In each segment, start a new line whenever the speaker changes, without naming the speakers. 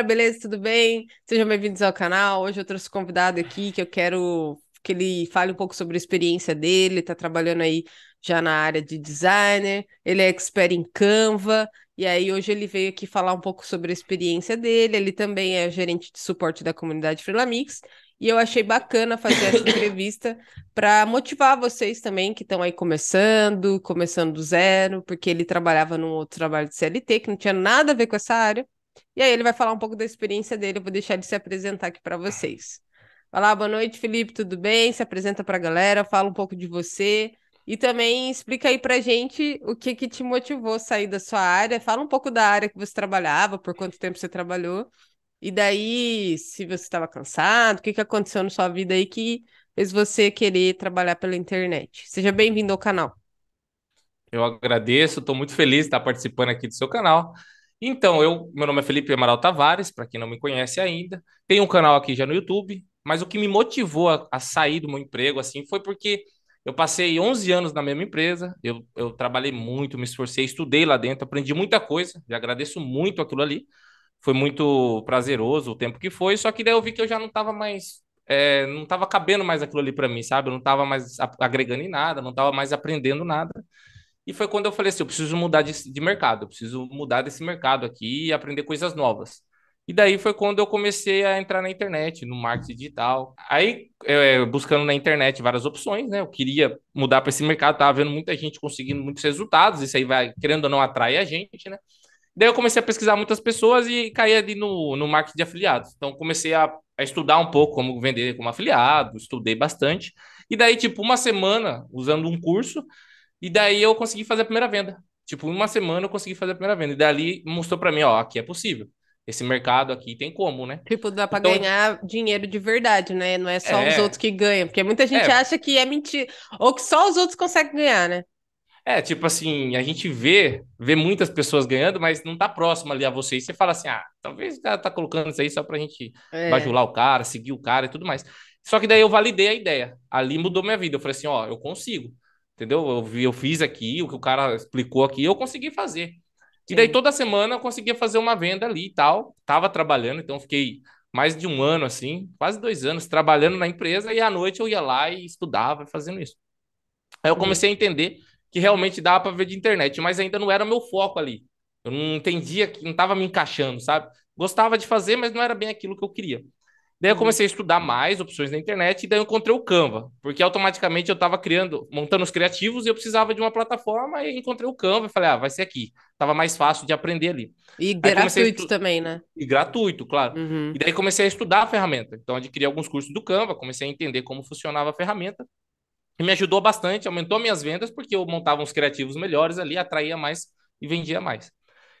galera, beleza? Tudo bem? Sejam bem-vindos ao canal. Hoje eu trouxe um convidado aqui que eu quero que ele fale um pouco sobre a experiência dele. Tá trabalhando aí já na área de designer, ele é expert em Canva. E aí, hoje ele veio aqui falar um pouco sobre a experiência dele. Ele também é gerente de suporte da comunidade Freelamix e eu achei bacana fazer essa entrevista para motivar vocês também que estão aí começando, começando do zero, porque ele trabalhava num outro trabalho de CLT que não tinha nada a ver com essa área. E aí ele vai falar um pouco da experiência dele, eu vou deixar ele se apresentar aqui para vocês. Olá, boa noite, Felipe, tudo bem? Se apresenta para a galera, fala um pouco de você e também explica aí para gente o que que te motivou a sair da sua área. Fala um pouco da área que você trabalhava, por quanto tempo você trabalhou e daí se você estava cansado, o que que aconteceu na sua vida aí que fez você querer trabalhar pela internet. Seja bem-vindo ao canal.
Eu agradeço, estou muito feliz de estar participando aqui do seu canal. Então, eu, meu nome é Felipe Amaral Tavares, para quem não me conhece ainda. Tenho um canal aqui já no YouTube, mas o que me motivou a, a sair do meu emprego assim foi porque eu passei 11 anos na mesma empresa, eu, eu trabalhei muito, me esforcei, estudei lá dentro, aprendi muita coisa, e agradeço muito aquilo ali. Foi muito prazeroso o tempo que foi, só que daí eu vi que eu já não estava mais é, não estava cabendo mais aquilo ali para mim, sabe? Eu não estava mais agregando em nada, não estava mais aprendendo nada. E foi quando eu falei assim: eu preciso mudar de, de mercado, eu preciso mudar desse mercado aqui e aprender coisas novas. E daí foi quando eu comecei a entrar na internet, no marketing digital. Aí, é, buscando na internet várias opções, né? Eu queria mudar para esse mercado, estava vendo muita gente conseguindo muitos resultados, isso aí vai, querendo ou não, atrai a gente, né? Daí eu comecei a pesquisar muitas pessoas e caí ali no, no marketing de afiliados. Então, comecei a, a estudar um pouco como vender como afiliado, estudei bastante. E daí, tipo, uma semana usando um curso, e daí eu consegui fazer a primeira venda. Tipo, uma semana eu consegui fazer a primeira venda. E dali mostrou para mim, ó, aqui é possível. Esse mercado aqui tem como, né?
Tipo, dá pra então, ganhar dinheiro de verdade, né? Não é só é... os outros que ganham. Porque muita gente é... acha que é mentira. Ou que só os outros conseguem ganhar, né?
É, tipo assim, a gente vê, vê muitas pessoas ganhando, mas não tá próximo ali a você. E você fala assim, ah, talvez o cara tá colocando isso aí só pra gente é. bajular o cara, seguir o cara e tudo mais. Só que daí eu validei a ideia. Ali mudou minha vida. Eu falei assim, ó, eu consigo. Entendeu? Eu, eu fiz aqui, o que o cara explicou aqui, eu consegui fazer. E daí toda semana eu conseguia fazer uma venda ali e tal. Tava trabalhando, então fiquei mais de um ano assim, quase dois anos, trabalhando na empresa, e à noite eu ia lá e estudava fazendo isso. Aí eu comecei a entender que realmente dava para ver de internet, mas ainda não era meu foco ali. Eu não entendia que não estava me encaixando, sabe? Gostava de fazer, mas não era bem aquilo que eu queria. Daí eu uhum. comecei a estudar mais opções na internet e daí eu encontrei o Canva, porque automaticamente eu estava criando, montando os criativos e eu precisava de uma plataforma e encontrei o Canva e falei, ah, vai ser aqui. estava mais fácil de aprender ali. E gratuito estu... também, né? E gratuito, claro. Uhum. E daí comecei a estudar a ferramenta. Então adquiri alguns cursos do Canva, comecei a entender como funcionava a ferramenta. E me ajudou bastante, aumentou minhas vendas, porque eu montava uns criativos melhores ali, atraía mais e vendia mais.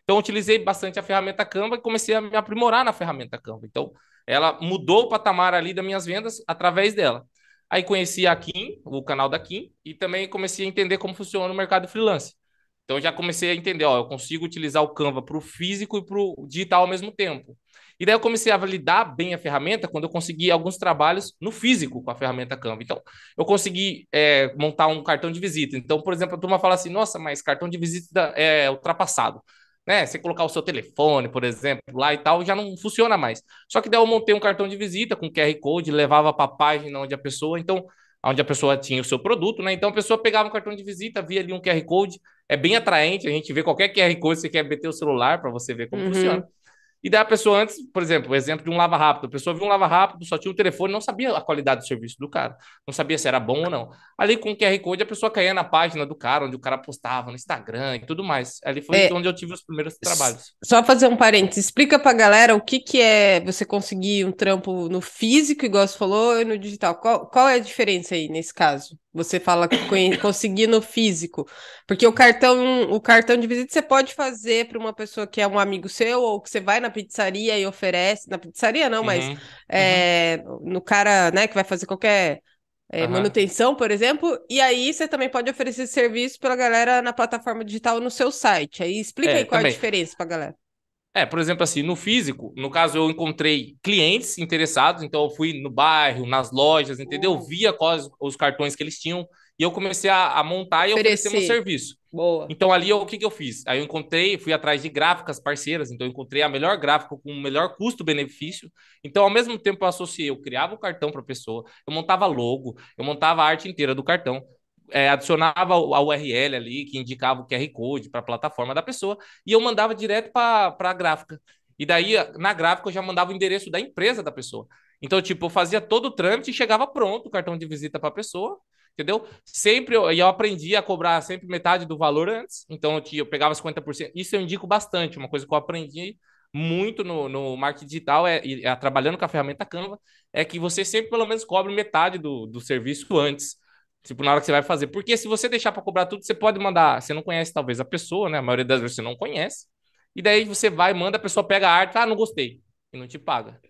Então utilizei bastante a ferramenta Canva e comecei a me aprimorar na ferramenta Canva. Então ela mudou o patamar ali das minhas vendas através dela. Aí conheci a Kim, o canal da Kim, e também comecei a entender como funciona o mercado freelance. Então já comecei a entender, ó, eu consigo utilizar o Canva para o físico e para o digital ao mesmo tempo. E daí eu comecei a validar bem a ferramenta quando eu consegui alguns trabalhos no físico com a ferramenta Canva. Então, eu consegui é, montar um cartão de visita. Então, por exemplo, a turma fala assim, nossa, mas cartão de visita é ultrapassado né? Você colocar o seu telefone, por exemplo, lá e tal, já não funciona mais. Só que daí eu montei um cartão de visita com QR Code, levava para a página onde a pessoa, então, onde a pessoa tinha o seu produto, né? Então a pessoa pegava um cartão de visita, via ali um QR Code, é bem atraente, a gente vê qualquer QR Code, você quer meter o celular para você ver como uhum. funciona. E daí a pessoa antes, por exemplo, o exemplo de um lava rápido. A pessoa viu um lava rápido, só tinha o um telefone, não sabia a qualidade do serviço do cara, não sabia se era bom ou não. Ali com o QR Code a pessoa caía na página do cara, onde o cara postava no Instagram e tudo mais. Ali foi é, onde eu tive os primeiros trabalhos.
Só fazer um parênteses, explica pra galera o que que é você conseguir um trampo no físico, igual você falou, e no digital. Qual, qual é a diferença aí nesse caso? Você fala conseguir no físico, porque o cartão, o cartão de visita você pode fazer para uma pessoa que é um amigo seu ou que você vai na na pizzaria e oferece. Na pizzaria não, uhum, mas uhum. É, uhum. no cara né, que vai fazer qualquer é, uhum. manutenção, por exemplo. E aí você também pode oferecer serviço para a galera na plataforma digital no seu site. Aí explica é, aí qual é também. a diferença para galera.
É, por exemplo, assim, no físico, no caso, eu encontrei clientes interessados, então eu fui no bairro, nas lojas, entendeu? Hum. Via quais os cartões que eles tinham, e eu comecei a, a montar e eu oferecer meu serviço. Boa. Então ali eu, o que, que eu fiz? Aí eu encontrei, fui atrás de gráficas parceiras, então eu encontrei a melhor gráfica com o melhor custo-benefício. Então, ao mesmo tempo, eu associei, eu criava o cartão para a pessoa, eu montava logo, eu montava a arte inteira do cartão. É, adicionava a URL ali, que indicava o QR Code para a plataforma da pessoa, e eu mandava direto para a gráfica. E daí, na gráfica, eu já mandava o endereço da empresa da pessoa. Então, tipo, eu fazia todo o trâmite e chegava pronto o cartão de visita para a pessoa, entendeu? Sempre eu, eu aprendi a cobrar sempre metade do valor antes, então eu, tinha, eu pegava 50%. Isso eu indico bastante, uma coisa que eu aprendi muito no, no marketing digital, é, é, trabalhando com a ferramenta Canva, é que você sempre pelo menos cobre metade do, do serviço antes. Tipo, na hora que você vai fazer. Porque se você deixar para cobrar tudo, você pode mandar. Você não conhece, talvez, a pessoa, né? A maioria das vezes você não conhece. E daí você vai, manda, a pessoa pega a arte, ah, não gostei. E não te paga.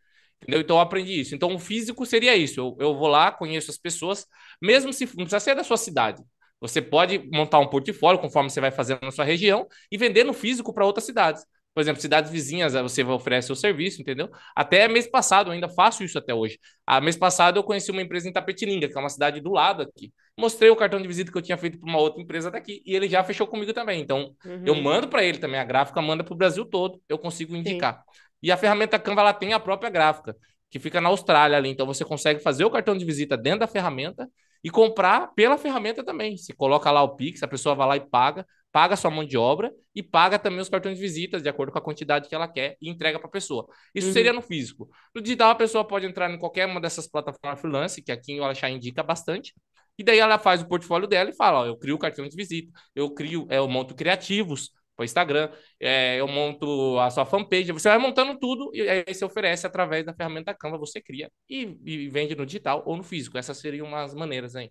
Entendeu? Então eu aprendi isso. Então o físico seria isso. Eu, eu vou lá, conheço as pessoas, mesmo se não precisa ser da sua cidade. Você pode montar um portfólio conforme você vai fazendo na sua região e vender no físico para outras cidades. Por exemplo, cidades vizinhas, eh, você oferece o serviço, entendeu? Até mês passado, eu ainda faço isso até hoje. A ah, mês passado eu conheci uma empresa em Tapetininga, que é uma cidade do lado aqui. Mostrei o cartão de visita que eu tinha feito para uma outra empresa daqui e ele já fechou comigo também. Então, uhum. eu mando para ele também, a gráfica manda para o Brasil todo, eu consigo indicar. Sim. E a ferramenta Canva ela tem a própria gráfica, que fica na Austrália ali. Então você consegue fazer o cartão de visita dentro da ferramenta e comprar pela ferramenta também. Você coloca lá o Pix, a pessoa vai lá e paga, paga sua mão de obra e paga também os cartões de visitas de acordo com a quantidade que ela quer e entrega para a pessoa. Isso uhum. seria no físico. No digital, a pessoa pode entrar em qualquer uma dessas plataformas freelance, que aqui o Alexá indica bastante, e daí ela faz o portfólio dela e fala: ó, eu crio cartão de visita, eu crio, é, eu monto criativos, para o Instagram, é, eu monto a sua fanpage, você vai montando tudo e aí você oferece através da ferramenta Canva, você cria e, e vende no digital ou no físico. Essas seriam umas maneiras aí.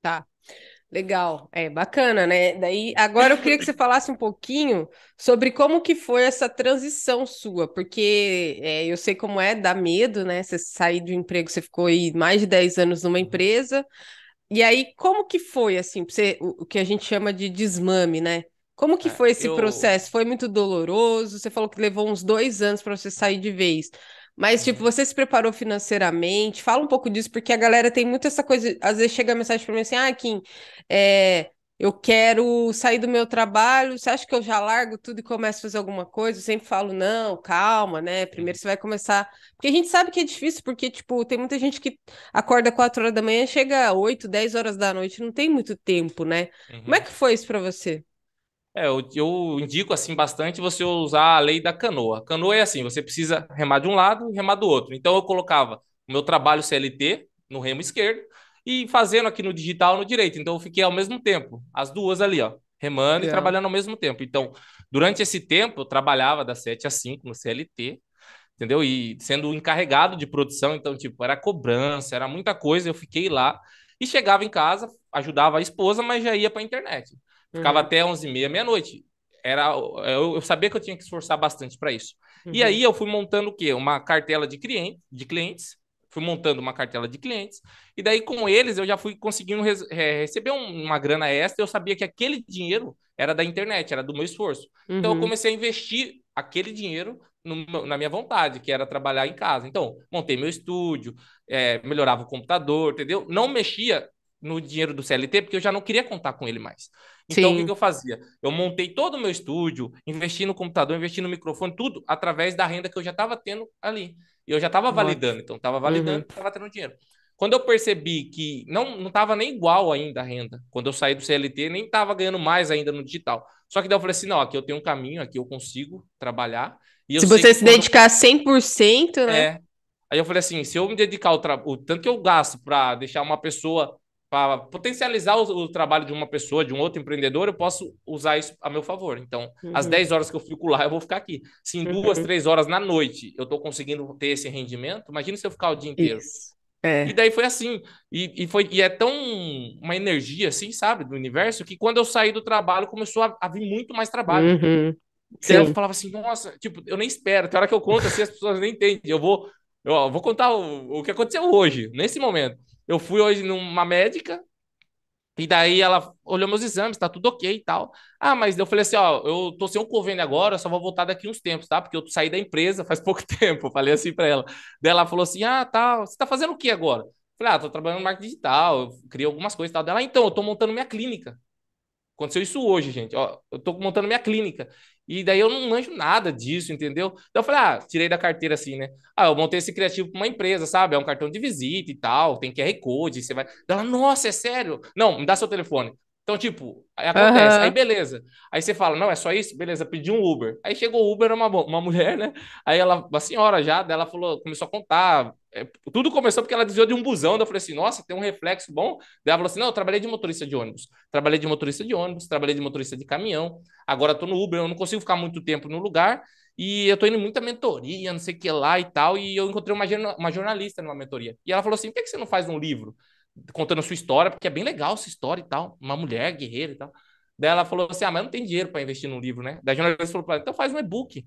Tá. Legal, é bacana, né? Daí agora eu queria que você falasse um pouquinho sobre como que foi essa transição sua, porque é, eu sei como é, dá medo, né? Você sair do emprego, você ficou aí mais de 10 anos numa uhum. empresa, e aí como que foi assim, você, o, o que a gente chama de desmame, né? Como que é, foi esse eu... processo? Foi muito doloroso? Você falou que levou uns dois anos para você sair de vez. Mas, tipo, é. você se preparou financeiramente? Fala um pouco disso, porque a galera tem muito essa coisa. Às vezes chega a mensagem para mim assim: ah, Kim, é, eu quero sair do meu trabalho, você acha que eu já largo tudo e começo a fazer alguma coisa? Eu sempre falo, não, calma, né? Primeiro é. você vai começar. Porque a gente sabe que é difícil, porque, tipo, tem muita gente que acorda 4 horas da manhã, chega 8, 10 horas da noite, não tem muito tempo, né? Uhum. Como é uhum. que foi isso para você?
É, eu, eu, indico assim bastante você usar a lei da canoa. Canoa é assim, você precisa remar de um lado e remar do outro. Então eu colocava o meu trabalho CLT no remo esquerdo e fazendo aqui no digital no direito. Então eu fiquei ao mesmo tempo, as duas ali, ó, remando é. e trabalhando ao mesmo tempo. Então, durante esse tempo eu trabalhava das 7 às 5 no CLT, entendeu? E sendo encarregado de produção, então tipo, era cobrança, era muita coisa, eu fiquei lá e chegava em casa, ajudava a esposa, mas já ia para a internet. Ficava uhum. até 11 e meia, meia-noite. Era, eu, eu, sabia que eu tinha que esforçar bastante para isso. Uhum. E aí eu fui montando o quê? Uma cartela de, cliente, de clientes, fui montando uma cartela de clientes, e daí com eles eu já fui conseguindo é, receber um, uma grana extra, eu sabia que aquele dinheiro era da internet, era do meu esforço. Uhum. Então eu uhum. comecei a investir aquele dinheiro no, na minha vontade, que era trabalhar em casa. Então, montei meu estúdio, é, melhorava o computador, entendeu? Não mexia no dinheiro do CLT, porque eu já não queria contar com ele mais. Então, Sim. o que, que, eu fazia? Eu montei todo o meu estúdio, investi no computador, investi no microfone, tudo através da renda que eu já estava tendo ali. E eu já estava validando, então estava validando, estava uhum. tendo dinheiro. Quando eu percebi que não não estava nem igual ainda a renda, quando eu saí do CLT, nem estava ganhando mais ainda no digital. Só que daí eu falei assim, não, aqui eu tenho um caminho, aqui eu consigo trabalhar. se você se dedicar
dedicar 100%, né? É.
Aí eu falei assim, se eu me dedicar tra... o tanto que eu gasto para deixar uma pessoa para potencializar o, o, trabalho de uma pessoa, de um outro empreendedor, eu posso usar isso a meu favor. Então, uhum. às 10 horas que eu fico lá, eu vou ficar aqui. Se em duas, uhum. três horas na noite eu estou conseguindo ter esse rendimento, imagina se eu ficar o dia inteiro. É. E daí foi assim. E, e, foi, e é tão uma energia, assim, sabe, do universo, que quando eu saí do trabalho, começou a, a vir muito mais trabalho. Uhum. Então, eu falava assim, nossa, tipo, eu nem espero. Tem hora que eu conto, assim, as pessoas nem entendem. Eu vou, eu vou contar o, o que aconteceu hoje, nesse momento. Eu fui hoje numa médica, e daí ela olhou meus exames, tá tudo ok e tal. Ah, mas eu falei assim, ó, eu tô sem um convênio agora, eu só vou voltar daqui uns tempos, tá? Porque eu saí da empresa faz pouco tempo, falei assim para ela. Daí ela falou assim, ah, tá, você tá fazendo o que agora? Eu falei, ah, tô trabalhando no marketing digital, eu criei algumas coisas e tal. Dela, ah, então, eu tô montando minha clínica. Aconteceu isso hoje, gente, ó, eu tô montando minha clínica. E daí eu não manjo nada disso, entendeu? Então eu falei, ah, tirei da carteira assim, né? Ah, eu montei esse criativo para uma empresa, sabe? É um cartão de visita e tal, tem QR Code, você vai. Ela, nossa, é sério? Não, me dá seu telefone. Então, tipo, aí acontece, uhum. aí beleza. Aí você fala, não, é só isso? Beleza, pedi um Uber. Aí chegou o Uber, uma, uma mulher, né? Aí ela, uma senhora já, dela falou, começou a contar é, tudo começou porque ela desviou de um busão. Daí eu falei assim: nossa, tem um reflexo bom. Daí ela falou assim: não, eu trabalhei de motorista de ônibus. Trabalhei de motorista de ônibus, trabalhei de motorista de caminhão. Agora estou no Uber, eu não consigo ficar muito tempo no lugar. E eu estou indo muita mentoria, não sei o que lá e tal. E eu encontrei uma, uma jornalista numa mentoria. E ela falou assim: por que você não faz um livro contando a sua história? Porque é bem legal essa história e tal. Uma mulher guerreira e tal. Daí ela falou assim: ah, mas não tem dinheiro para investir num livro, né? Daí a jornalista falou para ela: então faz um e-book.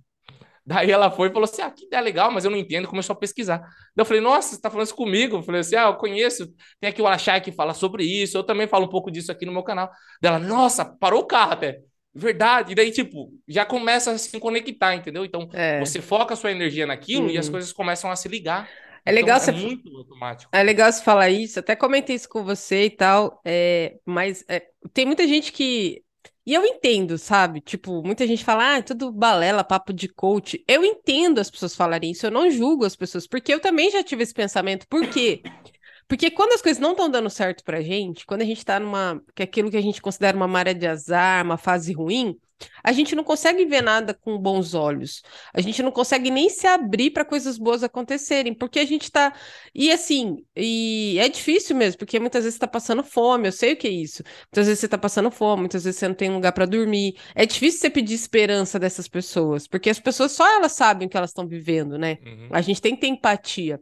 Daí ela foi e falou assim: ah, que ideia legal, mas eu não entendo. Começou a pesquisar. Daí eu falei: nossa, você tá falando isso comigo? Eu falei assim: ah, eu conheço. Tem aqui o Alachai que fala sobre isso. Eu também falo um pouco disso aqui no meu canal. Daí ela, nossa, parou o carro até. Verdade. E daí, tipo, já começa a se conectar, entendeu? Então, é. você foca sua energia naquilo uhum. e as uhum. coisas começam a se ligar. É legal então, é você... É muito automático.
É legal você falar isso. Até comentei isso com você e tal. É... Mas é... tem muita gente que e eu entendo, sabe? Tipo, muita gente fala, ah, é tudo balela, papo de coach. Eu entendo as pessoas falarem isso, eu não julgo as pessoas, porque eu também já tive esse pensamento. Por quê? Porque quando as coisas não estão dando certo pra gente, quando a gente tá numa. que é aquilo que a gente considera uma maré de azar, uma fase ruim, a gente não consegue ver nada com bons olhos. A gente não consegue nem se abrir para coisas boas acontecerem, porque a gente está. E assim, e é difícil mesmo, porque muitas vezes está passando fome, eu sei o que é isso. Muitas vezes você está passando fome, muitas vezes você não tem lugar para dormir. É difícil você pedir esperança dessas pessoas, porque as pessoas só elas sabem o que elas estão vivendo, né? Uhum. A gente tem que ter empatia.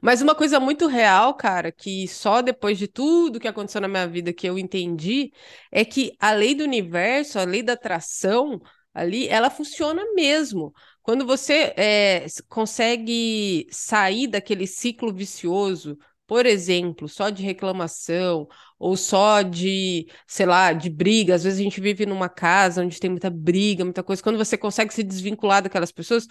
Mas uma coisa muito real, cara, que só depois de tudo que aconteceu na minha vida que eu entendi, é que a lei do universo, a lei da atração ali, ela funciona mesmo. Quando você é, consegue sair daquele ciclo vicioso, por exemplo, só de reclamação ou só de, sei lá, de briga. Às vezes a gente vive numa casa onde tem muita briga, muita coisa. Quando você consegue se desvincular daquelas pessoas,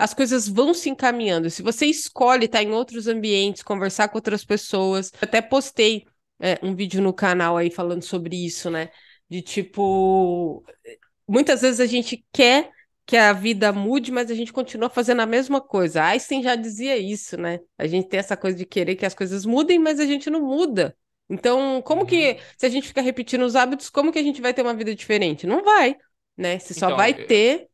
as coisas vão se encaminhando. Se você escolhe estar tá em outros ambientes, conversar com outras pessoas, até postei é, um vídeo no canal aí falando sobre isso, né? De tipo, muitas vezes a gente quer que a vida mude, mas a gente continua fazendo a mesma coisa. Einstein já dizia isso, né? A gente tem essa coisa de querer que as coisas mudem, mas a gente não muda. Então, como que, uhum. se a gente ficar repetindo os hábitos, como que a gente vai ter uma vida diferente? Não vai, né? Você só então, vai é, ter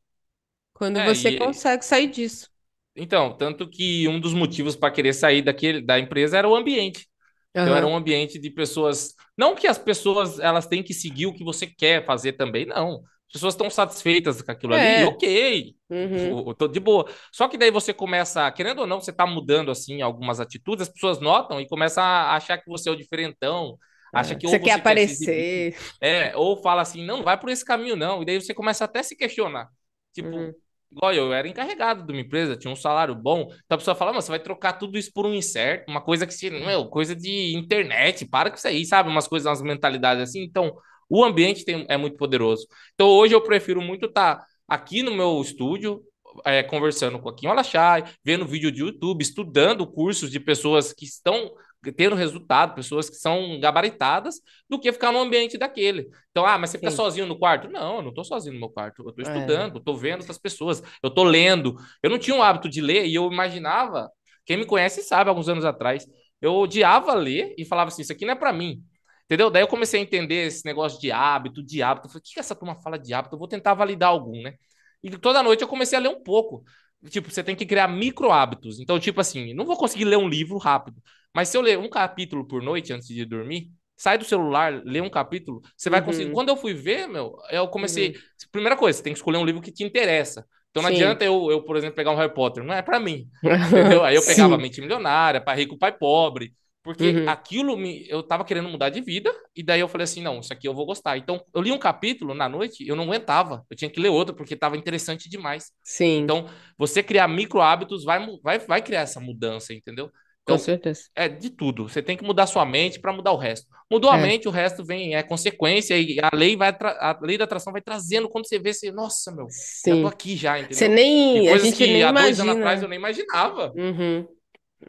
quando é, você e... consegue sair
disso. Então, tanto que um dos motivos para querer sair daquele, da empresa era o ambiente. Uhum. Então era um ambiente de pessoas, não que as pessoas elas têm que seguir o que você quer fazer também, não. As pessoas estão satisfeitas com aquilo é. ali, ok, uhum. eu, tô de boa. Só que daí você começa, querendo ou não, você está mudando assim algumas atitudes, as pessoas notam e começam a achar que você é o diferentão, é. acha que você, quer, aparecer. Quer é, ou fala assim, não, vai por esse caminho não. E daí você começa até a se questionar. Tipo, uhum. Igual eu, eu era encarregado de uma empresa, tinha um salário bom. Então a pessoa fala, mas você vai trocar tudo isso por um incerto, uma coisa que se. é coisa de internet, para com isso aí, sabe? Umas coisas, umas mentalidades assim. Então, o ambiente tem, é muito poderoso. Então hoje eu prefiro muito estar tá aqui no meu estúdio, é, conversando com a Kim Olachai, vendo vídeo de YouTube, estudando cursos de pessoas que estão ter o resultado, pessoas que são gabaritadas, do que ficar no ambiente daquele. Então, ah, mas você fica Sim. sozinho no quarto? Não, eu não estou sozinho no meu quarto. Eu estou é. estudando, é. estou vendo essas pessoas, eu estou lendo. Eu não tinha o hábito de ler e eu imaginava, quem me conhece sabe, alguns anos atrás, eu odiava ler e falava assim, isso aqui não é para mim. Entendeu? Daí eu comecei a entender esse negócio de hábito, de hábito. Eu falei, o que, que essa turma fala de hábito? Eu vou tentar validar algum, né? E toda noite eu comecei a ler um pouco. Tipo, você tem que criar micro hábitos. Então, tipo assim, não vou conseguir ler um livro rápido, mas se eu ler um capítulo por noite antes de dormir, sai do celular, lê um capítulo, você vai uhum. conseguir. Quando eu fui ver, meu, eu comecei. Uhum. Primeira coisa, você tem que escolher um livro que te interessa. Então não Sim. adianta eu, eu, por exemplo, pegar um Harry Potter, não é para mim. entendeu? Aí eu pegava Mente Milionária, Pai Rico, Pai Pobre. Porque uhum. aquilo me, eu tava querendo mudar de vida, e daí eu falei assim: não, isso aqui eu vou gostar. Então, eu li um capítulo na noite, eu não aguentava. Eu tinha que ler outro, porque tava interessante demais. Sim. Então, você criar micro hábitos vai, vai, vai criar essa mudança, entendeu? Com então, certeza. É de tudo. Você tem que mudar sua mente para mudar o resto. Mudou é. a mente, o resto vem, é consequência, e a lei vai a lei da atração vai trazendo quando você vê, você, nossa, meu, Sim. eu tô aqui já, entendeu? Você nem. a gente que nem há imagina. dois anos atrás eu nem imaginava. Uhum.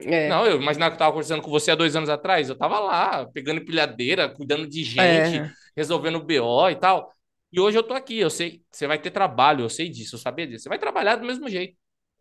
É. Não, eu imaginava que eu tava conversando com você há dois anos atrás, eu tava lá, pegando empilhadeira, cuidando de gente, é. resolvendo BO e tal. E hoje eu tô aqui, eu sei, você vai ter trabalho, eu sei disso, eu sabia disso. Você vai trabalhar do mesmo jeito.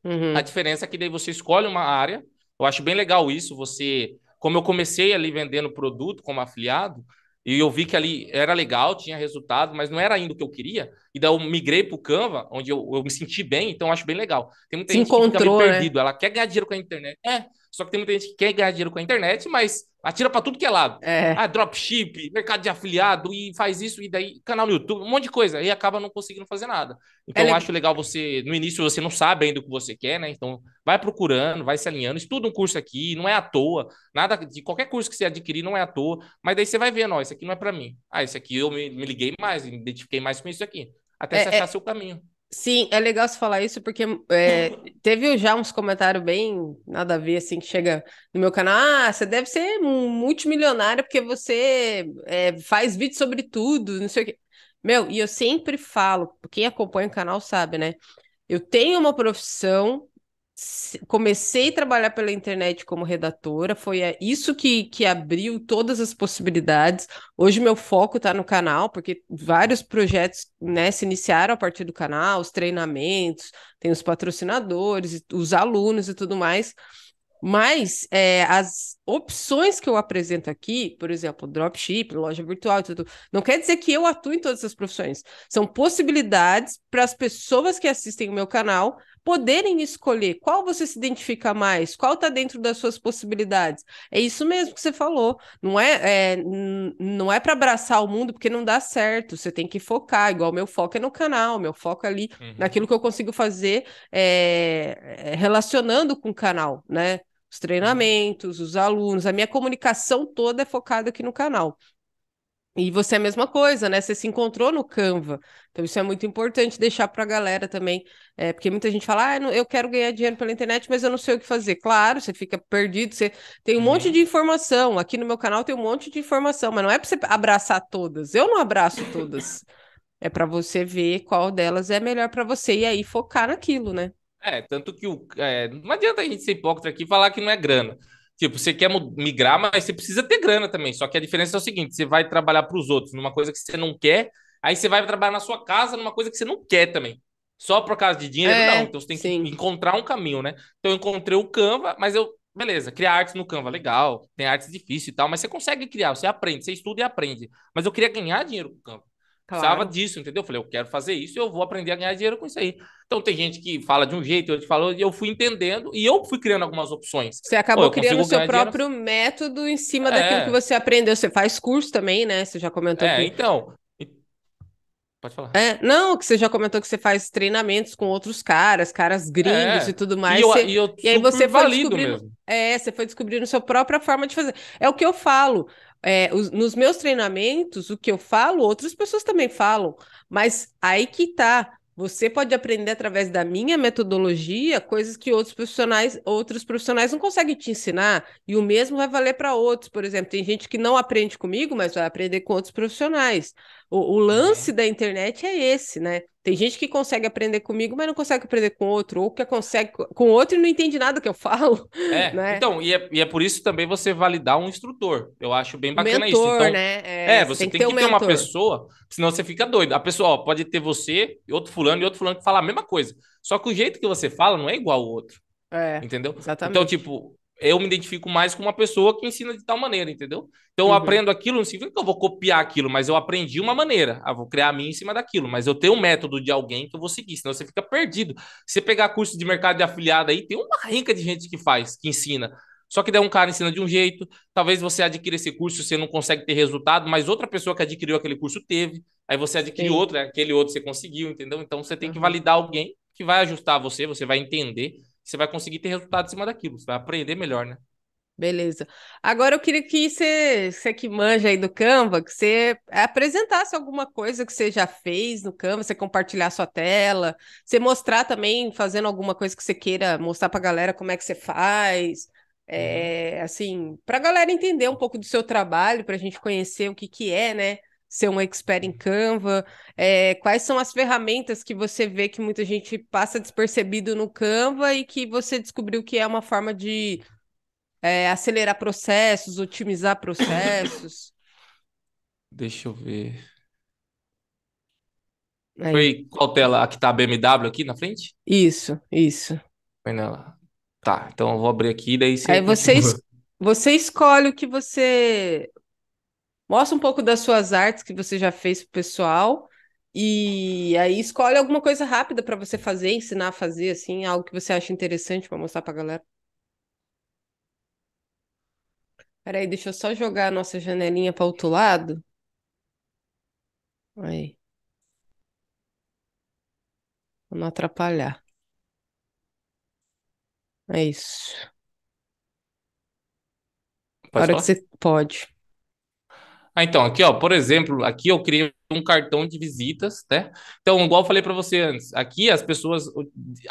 Uhum. A diferença é que daí você escolhe uma área eu acho bem legal isso. Você, como eu comecei ali vendendo produto como afiliado, e eu vi que ali era legal, tinha resultado, mas não era ainda o que eu queria. E daí eu migrei para o Canva, onde eu, eu, me senti bem, então acho bem legal. Tem muita Se gente que fica meio né? perdido, ela quer ganhar dinheiro com a internet. É, só que tem muita gente que quer ganhar dinheiro com a internet, mas Atira para tudo que é lado. É. Ah, dropship, mercado de afiliado, e faz isso, e daí canal no YouTube, um monte de coisa. E acaba não conseguindo fazer nada. Então, é eu acho legal você, no início, você não sabe ainda o que você quer, né? Então, vai procurando, vai se alinhando, estuda um curso aqui, não é à toa. Nada de qualquer curso que você adquirir não é à toa. Mas daí você vai ver, não, esse aqui não é para mim. Ah, esse aqui eu me, me liguei mais, me identifiquei mais com isso aqui. Até é, você é achar seu caminho.
Sim, é legal você falar isso, porque é, teve já uns comentários bem nada a ver, assim, que chega no meu canal. Ah, você deve ser um multimilionário porque você é, faz vídeo sobre tudo, não sei o quê. Meu, e eu sempre falo, quem acompanha o canal sabe, né? Eu tenho uma profissão comecei a trabalhar pela internet como redatora, foi isso que, que abriu todas as possibilidades. Hoje meu foco está no canal, porque vários projetos né, se iniciaram a partir do canal, os treinamentos, tem os patrocinadores, os alunos e tudo mais. Mas é, as opções que eu apresento aqui, por exemplo, dropship, loja virtual, tudo, não quer dizer que eu atuo em todas as profissões. São possibilidades para as pessoas que assistem o meu canal poderem escolher qual você se identifica mais, qual está dentro das suas possibilidades. É isso mesmo que você falou. Não é, é não é para abraçar o mundo porque não dá certo. Você tem que focar. Igual meu foco é no canal, meu foco é ali uhum. naquilo que eu consigo fazer é, é relacionando com o canal, né? Os uhum. treinamentos, os alunos, a minha comunicação toda é focada aqui no canal. E você é a mesma coisa, né? Você se encontrou no Canva. Então, isso é muito importante deixar para a galera também. É, porque muita gente fala, ah, eu quero ganhar dinheiro pela internet, mas eu não sei o que fazer. Claro, você fica perdido, você tem um uhum. monte de informação. Aqui no meu canal tem um monte de informação, mas não é para você abraçar todas. Eu não abraço todas. é para você ver qual delas é melhor para você e aí focar naquilo, né?
É, tanto que o, é, não adianta a gente ser hipócrita aqui e falar que não é grana. Tipo, você quer migrar, mas você precisa ter grana também. Só que a diferença é o seguinte: você vai trabalhar para os outros numa coisa que você não quer, aí você vai trabalhar na sua casa numa coisa que você não quer também. Só por causa de dinheiro, é, não. Então você tem sim. que encontrar um caminho, né? Então eu encontrei o Canva, mas eu. Beleza, criar arte no Canva, legal. Tem artes difíceis e tal, mas você consegue criar, você aprende, você estuda e aprende. Mas eu queria ganhar dinheiro com o Canva. Claro. Precisava disso, entendeu? Eu falei, eu quero fazer isso, eu vou aprender a ganhar dinheiro com isso aí. Então tem gente que fala de um jeito, eu te falo, eu fui entendendo e eu fui criando algumas opções. Você acabou Pô, criando o seu próprio
dinheiro... método em cima é. daquilo que você aprendeu. Você faz curso também, né? Você já comentou. É, então. Pode falar. É, não, que você já comentou que você faz treinamentos com outros caras, caras gringos é. e tudo mais. E, eu, você... e, eu e aí você foi descobrindo. Mesmo. É, você foi descobrindo sua própria forma de fazer. É o que eu falo. É, os, nos meus treinamentos, o que eu falo, outras pessoas também falam, mas aí que tá. Você pode aprender através da minha metodologia coisas que outros profissionais, outros profissionais não conseguem te ensinar, e o mesmo vai valer para outros. Por exemplo, tem gente que não aprende comigo, mas vai aprender com outros profissionais. O, o uhum. lance é. da internet é esse, né? Tem gente que consegue aprender comigo, mas não consegue aprender com outro, ou que consegue com outro e não entende nada que eu falo. É, né? então,
e é, e é por isso também você validar um instrutor. Eu acho bem bacana mentor, isso. Então, né? É, é você tem, tem que, ter, um ter uma pessoa, senão você fica doido. A pessoa ó, pode ter você, outro fulano e outro fulano que fala a mesma coisa. Só que o jeito que você fala não é igual ao outro. É, entendeu? Então, exatamente. Então, tipo, eu me identifico mais com uma pessoa que ensina de tal maneira, entendeu? Então eu uhum. aprendo aquilo, não significa que eu vou copiar aquilo, mas eu aprendi uma maneira. Ah, vou criar a minha em cima daquilo, mas eu tenho um método de alguém que eu vou seguir, senão você fica perdido. Se você pegar curso de mercado de afiliado aí, tem uma rinca de gente que faz, que ensina. Só que daí um cara ensina de um jeito, talvez você adquira esse curso, você não consegue ter resultado, mas outra pessoa que adquiriu aquele curso teve, aí você adquire outro, aquele outro você conseguiu, entendeu? Então você tem que uhum. validar alguém que vai ajustar você, você vai entender você vai conseguir ter resultado em cima daquilo, você vai aprender melhor, né?
Beleza. Agora eu queria que você, você que manja aí do Canva, que você apresentasse alguma coisa que você já fez no Canva, você compartilhar sua tela, você mostrar também, fazendo alguma coisa que você queira mostrar para a galera como é que você faz, é, uhum. assim, para a galera entender um pouco do seu trabalho, para a gente conhecer o que que é, né? ser um expert em Canva? É, quais são as ferramentas que você vê que muita gente passa despercebido no Canva e que você descobriu que é uma forma de é, acelerar processos, otimizar processos?
Deixa eu ver. Aí. Foi qual tela? A que tá a BMW aqui na frente?
Isso, isso.
Foi nela. Tá, então eu vou abrir aqui daí você. Aí você, es
você escolhe o que você Mostra um pouco das suas artes que você já fez pro pessoal. E aí escolhe alguma coisa rápida para você fazer, ensinar a fazer, assim, algo que você acha interessante para mostrar pra galera. Peraí, deixa eu só jogar a nossa janelinha para outro lado. Aí. Pra não atrapalhar. É isso. Pode hora falar? que você
pode. Ah, então, aqui, ó, por exemplo, aqui eu criei um cartão de visitas, né? Então, igual eu falei para você antes, aqui as pessoas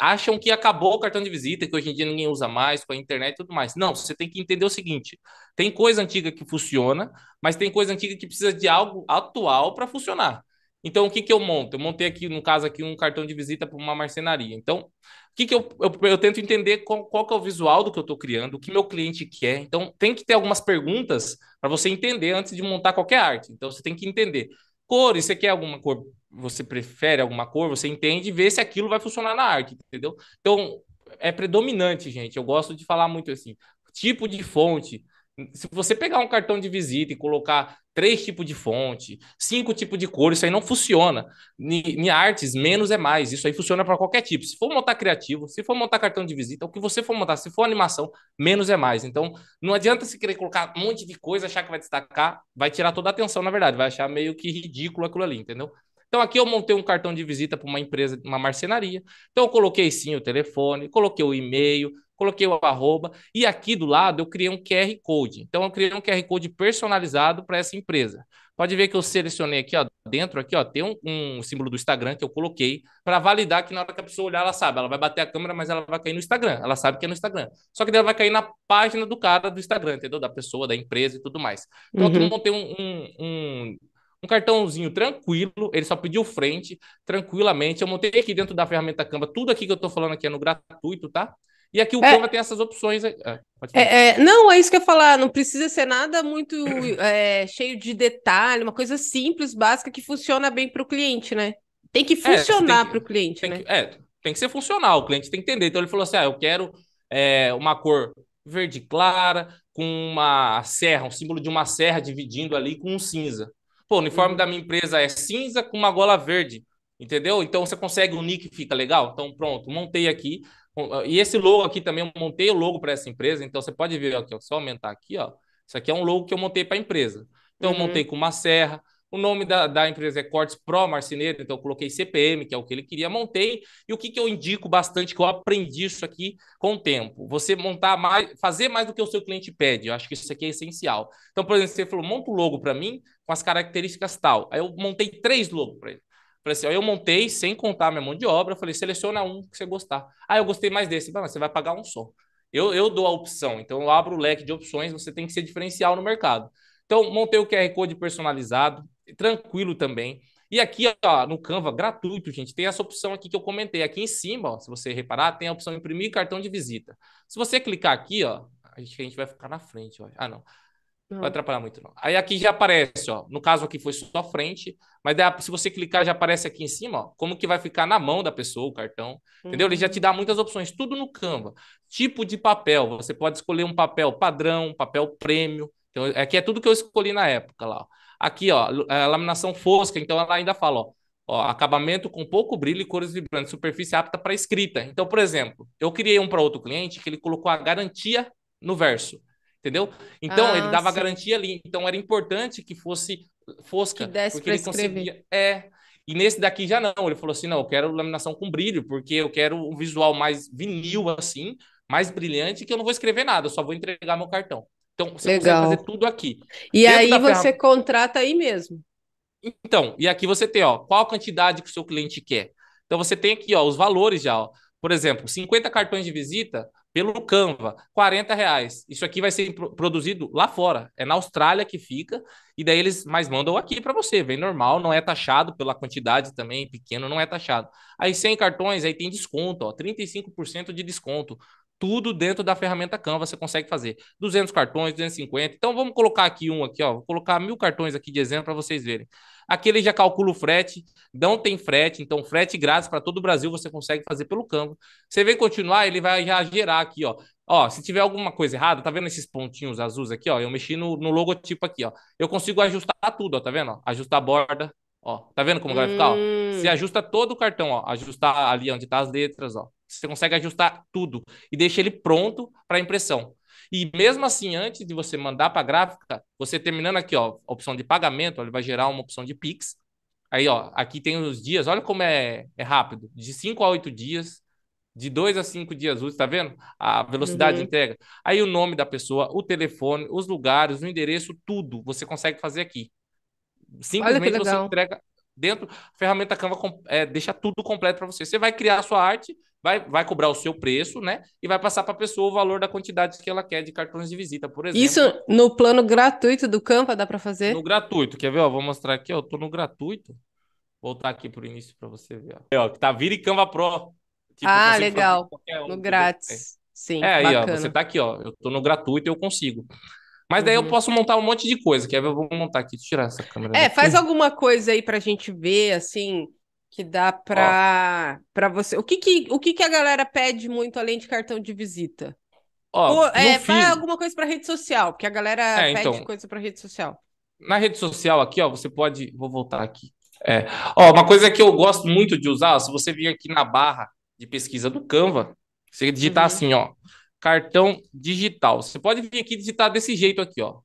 acham que acabou o cartão de visita, que hoje em dia ninguém usa mais, com a internet e tudo mais. Não, você tem que entender o seguinte: tem coisa antiga que funciona, mas tem coisa antiga que precisa de algo atual para funcionar. Então, o que, que eu monto? Eu montei aqui, no caso, aqui um cartão de visita para uma marcenaria. Então, que, que eu, eu, eu, tento entender qual, qual que é o visual do que eu estou criando, o que meu cliente quer. Então, tem que ter algumas perguntas para você entender antes de montar qualquer arte. Então, você tem que entender cores, você quer alguma cor, você prefere alguma cor, você entende e vê se aquilo vai funcionar na arte, entendeu? Então, é predominante, gente. Eu gosto de falar muito assim, tipo de fonte. Se você pegar um cartão de visita e colocar três tipos de fonte, cinco tipos de cor, isso aí não funciona. Em artes, menos é mais. Isso aí funciona para qualquer tipo. Se for montar criativo, se for montar cartão de visita, o que você for montar, se for animação, menos é mais. Então, não adianta se querer colocar um monte de coisa, achar que vai destacar, vai tirar toda a atenção, na verdade, vai achar meio que ridículo aquilo ali, entendeu? Então aqui eu montei um cartão de visita para uma empresa, uma marcenaria. Então eu coloquei sim o telefone, coloquei o e-mail, coloquei o arroba e aqui do lado eu criei um QR Code. Então eu criei um QR Code personalizado para essa empresa. Pode ver que eu selecionei aqui, ó, dentro aqui, ó, tem um, um símbolo do Instagram que eu coloquei para validar que na hora que a pessoa olhar, ela sabe, ela vai bater a câmera, mas ela vai cair no Instagram, ela sabe que é no Instagram. Só que ela vai cair na página do cara do Instagram, entendeu? Da pessoa, da empresa e tudo mais. Então, uhum. montei um, um, um um cartãozinho tranquilo, ele só pediu frente, tranquilamente. Eu montei aqui dentro da ferramenta Canva, tudo aqui que eu tô falando aqui é no gratuito, tá? E aqui o é, Canva tem essas opções. É, é,
é, não, é isso que eu ia falar. Não precisa ser nada muito é, cheio de detalhe, uma coisa simples, básica, que funciona bem para o cliente, né? Tem que é, funcionar
para o cliente, tem né? Que, é, tem que ser funcional, o cliente tem que entender. Então ele falou assim: ah, eu quero é, uma cor verde clara, com uma serra, um símbolo de uma serra dividindo ali com um cinza. Pô, o uniforme uhum. da minha empresa é cinza com uma gola verde. Entendeu? Então você consegue unir que fica legal. Então pronto, montei aqui. Ah, e esse logo aqui também, eu montei o logo para essa empresa, então você pode ver aqui, ó, só aumentar aqui, ó. Isso aqui é um logo que eu montei para a empresa. Então, uhum. eu montei com uma serra. O nome da, da empresa é Cortes Pro Marceneiro, então eu coloquei CPM, que é o que ele queria, montei. E o que, que eu indico bastante, que eu aprendi isso aqui com o tempo? Você montar mais, fazer mais do que o seu cliente pede. Eu acho que isso aqui é essencial. Então, por exemplo, você falou, monta o um logo para mim com as características tal. Aí eu montei três logos para ele. Falei assim, ó, eu montei sem contar minha mão de obra, falei, seleciona um que você gostar. Ah, eu gostei mais desse. você vai pagar um só. Eu, eu dou a opção, então eu abro o leque de opções, você tem que ser diferencial no mercado. Então, montei o QR Code personalizado, tranquilo também. E aqui, ó, no Canva, gratuito, gente, tem essa opção aqui que eu comentei. Aqui em cima, ó, se você reparar, tem a opção imprimir cartão de visita. Se você clicar aqui, ó, a gente, a gente vai ficar na frente. Ó. Ah, não. Não vai atrapalhar muito, não. Aí aqui já aparece, ó. No caso aqui foi só frente, mas daí, se você clicar, já aparece aqui em cima, ó, como que vai ficar na mão da pessoa o cartão. Uhum. Entendeu? Ele já te uhum. dá muitas opções, tudo no Canva. Tipo de papel, você pode escolher um papel padrão, papel prêmio. Então, aqui é, é tudo que eu escolhi na época lá. Aqui, ó, é, laminação fosca, então ela ainda fala, ó, ó, acabamento com pouco brilho e cores vibrantes, superfície apta para escrita. Então, por exemplo, eu criei um para outro cliente que ele colocou a garantia no verso entendeu? Então ah, ele dava sim. garantia ali, então era importante que fosse fosca, que desse porque ele conseguia. É. E nesse daqui já não, ele falou assim, não, eu quero laminação com brilho, porque eu quero um visual mais vinil assim, mais brilhante, que eu não vou escrever nada, eu só vou entregar meu cartão. Então você Legal. consegue fazer tudo aqui. E Dentro aí você
ferram... contrata aí mesmo.
Então, e aqui você tem, ó, qual a quantidade que o seu cliente quer. Então você tem aqui, ó, os valores já, ó. Por exemplo, 50 cartões de visita, pelo Canva, 40 reais. Isso aqui vai ser produzido lá fora, é na Austrália que fica, e daí eles mais mandam aqui para você, vem normal, não é taxado pela quantidade também, pequeno, não é taxado. Aí 100 cartões, aí tem desconto, ó, 35% de desconto tudo dentro da ferramenta Canva você consegue fazer. 200 cartões, 250. Então vamos colocar aqui um aqui, ó. Vou colocar mil cartões aqui de exemplo para vocês verem. Aqui ele já calcula o frete, não tem frete, então frete grátis para todo o Brasil você consegue fazer pelo Canva. Você vem continuar, ele vai já gerar aqui, ó. Ó, se tiver alguma coisa errada, tá vendo esses pontinhos azuis aqui, ó? Eu mexi no, no logotipo aqui, ó. Eu consigo ajustar tudo, ó, tá vendo? Ajustar a borda, ó. Tá vendo como hum. vai ficar, ó? Você hum. ajusta todo o cartão, ó. Ajustar ali onde tá as letras, ó. Você consegue ajustar tudo e deixa ele pronto para impressão. E mesmo assim, antes de você mandar para a gráfica, você terminando aqui, ó, opção de pagamento, ele vai gerar uma opção de Pix. Aí, ó, aqui tem os dias, olha como é, é rápido, de 5 a 8 dias, de 2 a 5 dias úteis, tá vendo? A velocidade uhum. de entrega. Aí o nome da pessoa, o telefone, os lugares, o endereço, tudo, você consegue fazer aqui. Simplesmente você entrega dentro, a ferramenta Canva é, deixa tudo completo para você. Você vai criar a sua arte, vai, vai cobrar o seu preço, né? E vai passar para a pessoa o valor da quantidade que ela quer de cartões de visita, por exemplo. Isso
no plano gratuito do Campa dá para fazer? No
gratuito, quer ver? Ó, vou mostrar aqui, ó, eu tô no gratuito. Vou voltar aqui para o início para você ver. Ó. ó, tá Vira e Canva Pro. Tipo, ah, legal.
Um, no grátis. É.
Sim, é, bacana. aí, ó, você tá aqui, ó. Eu tô no gratuito, e eu consigo. Mas daí uhum. eu posso montar um monte de coisa. Quer ver? Eu vou montar aqui, tirar essa câmera. É, daqui. faz
alguma coisa aí para a gente ver, assim, que dá para para você. O que que o que que a galera pede muito além de cartão de visita?
Ó, é, alguma
coisa para rede social, porque a galera é, pede então, coisa para rede social.
Na rede social aqui, ó, você pode, vou voltar aqui. É. Ó, uma coisa que eu gosto muito de usar, ó, se você vir aqui na barra de pesquisa do Canva, você digitar uhum. assim, ó, cartão digital. Você pode vir aqui digitar desse jeito aqui, ó.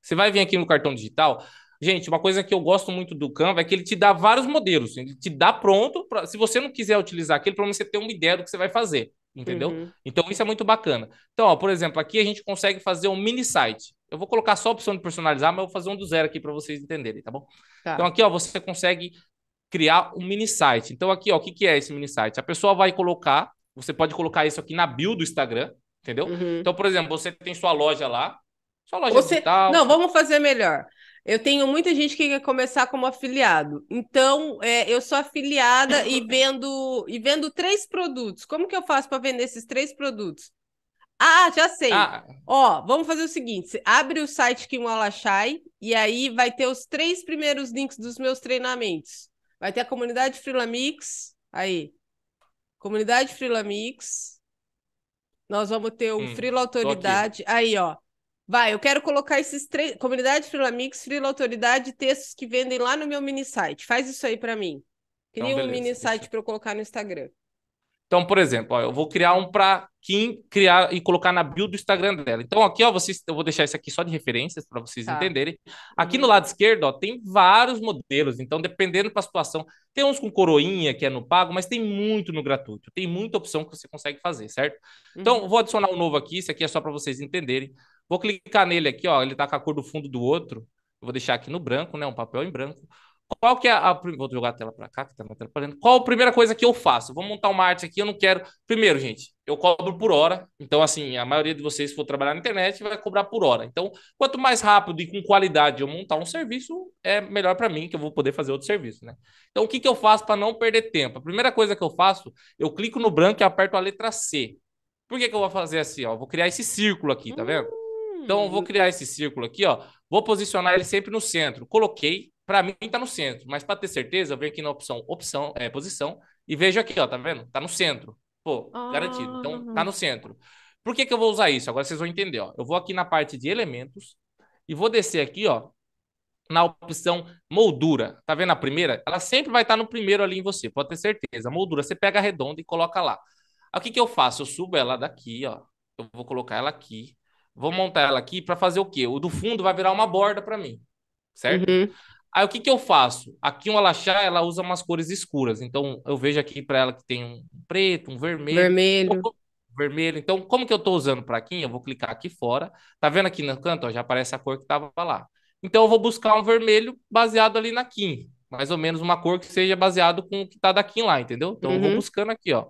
Você vai vir aqui no cartão digital, Gente, uma coisa que eu gosto muito do Canva é que ele te dá vários modelos. Ele te dá pronto. Pra, se você não quiser utilizar aquele, pelo menos você tem uma ideia do que você vai fazer. Entendeu? Uhum. Então, isso é muito bacana. Então, ó, por exemplo, aqui a gente consegue fazer um mini site. Eu vou colocar só a opção de personalizar, mas eu vou fazer um do zero aqui para vocês entenderem, tá bom? Tá. Então, aqui, ó, você consegue criar um mini site. Então, aqui, ó, o que, que é esse mini site? A pessoa vai colocar, você pode colocar isso aqui na bio do Instagram, entendeu? Uhum. Então, por exemplo, você tem sua loja lá, sua loja você... digital. Não,
vamos fazer melhor. Eu tenho muita gente que quer começar como afiliado. Então, é, eu sou afiliada e vendo e vendo três produtos. Como que eu faço para vender esses três produtos? Ah, já sei. Ah. Ó, vamos fazer o seguinte: você abre o site Kimolachai e aí vai ter os três primeiros links dos meus treinamentos. Vai ter a comunidade Freelamix, aí. Comunidade Freelamix. Nós vamos ter o hum, Freela Autoridade. Aí, ó. Vai, eu quero colocar esses três, comunidade Freelamix, Freela Autoridade, textos que vendem lá no meu mini site. Faz isso aí para mim.
Cria então, um mini
site para eu colocar no Instagram.
Então, por exemplo, ó, eu vou criar um para Kim criar e colocar na bio do Instagram dela. Então, aqui, ó, vocês, eu vou deixar isso aqui só de referências para vocês tá. entenderem. Aqui uhum. no lado esquerdo, ó, tem vários modelos. Então, dependendo da situação, tem uns com coroinha que é no pago, mas tem muito no gratuito. Tem muita opção que você consegue fazer, certo? Então, uhum. Então, vou adicionar um novo aqui. Isso aqui é só para vocês entenderem. Vou clicar nele aqui, ó. Ele está com a cor do fundo do outro. Eu vou deixar aqui no branco, né? Um papel em branco. Qual que é a, vou jogar a tela para cá que tá me atrapalhando. Qual a primeira coisa que eu faço? Vou montar uma arte aqui, eu não quero. Primeiro, gente, eu cobro por hora. Então assim, a maioria de vocês que for trabalhar na internet vai cobrar por hora. Então, quanto mais rápido e com qualidade eu montar um serviço, é melhor para mim que eu vou poder fazer outro serviço, né? Então, o que que eu faço para não perder tempo? A primeira coisa que eu faço, eu clico no branco e aperto a letra C. Por que que eu vou fazer assim, ó? vou criar esse círculo aqui, tá vendo? Então eu vou criar esse círculo aqui, ó. Vou posicionar ele sempre no centro. Coloquei, para mim está no centro, mas para ter certeza, eu venho aqui na opção, opção, é, posição e vejo aqui, ó, tá vendo? Tá no centro. Pô, ah. garantido. Então ah. tá no centro. Por que que eu vou usar isso? Agora vocês vão entender, ó. Eu vou aqui na parte de elementos e vou descer aqui, ó, na opção moldura. Tá vendo a primeira? Ela sempre vai estar tá no primeiro ali em você, pode ter certeza. Moldura, você pega a redonda e coloca lá. O que, que eu faço? Eu subo ela daqui, ó. Eu vou colocar ela aqui. Vou montar ela aqui para fazer o quê? O do fundo vai virar uma borda para mim, certo? Uhum. Aí o que, que eu faço? Aqui uma lachá, ela usa umas cores escuras. Então eu vejo aqui para ela que tem um preto, um vermelho. Vermelho. Um vermelho. Então, como que eu estou usando para aqui? Eu vou clicar aqui fora. Tá vendo aqui no canto? Ó, já aparece a cor que estava lá. Então eu vou buscar um vermelho baseado ali na Kim. Mais ou menos uma cor que seja baseado com o que está da Kim lá, entendeu? Então uhum. eu vou uhum. buscando aqui, ó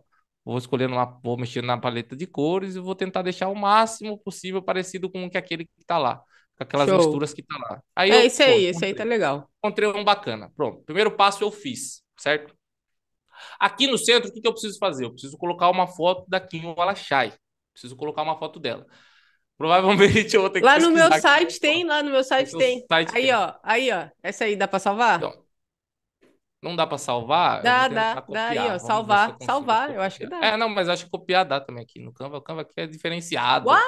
vou escolhendo lá, vou mexendo na paleta de cores e vou tentar deixar o máximo possível parecido com que aquele que tá lá, com aquelas Show. misturas que tá lá. Aí é isso aí, esse aí tá legal. Encontrei um bacana. Pronto, primeiro passo eu fiz, certo? Aqui no centro, o que, que eu preciso fazer? Eu preciso colocar uma foto da Kim Walachai. Preciso colocar uma foto dela. Provavelmente eu vou ter que Lá no meu site
aqui. tem, lá no meu site no tem. Site aí, tem. ó,
aí, ó. Essa aí dá para salvar? Então, não dá para salvar? Dá, dá, dá aí, ó, salvar, eu
salvar, copiar. eu acho que dá. É,
não, mas acho que copiar dá também aqui no Canva. O Canva aqui é diferenciado. Uau,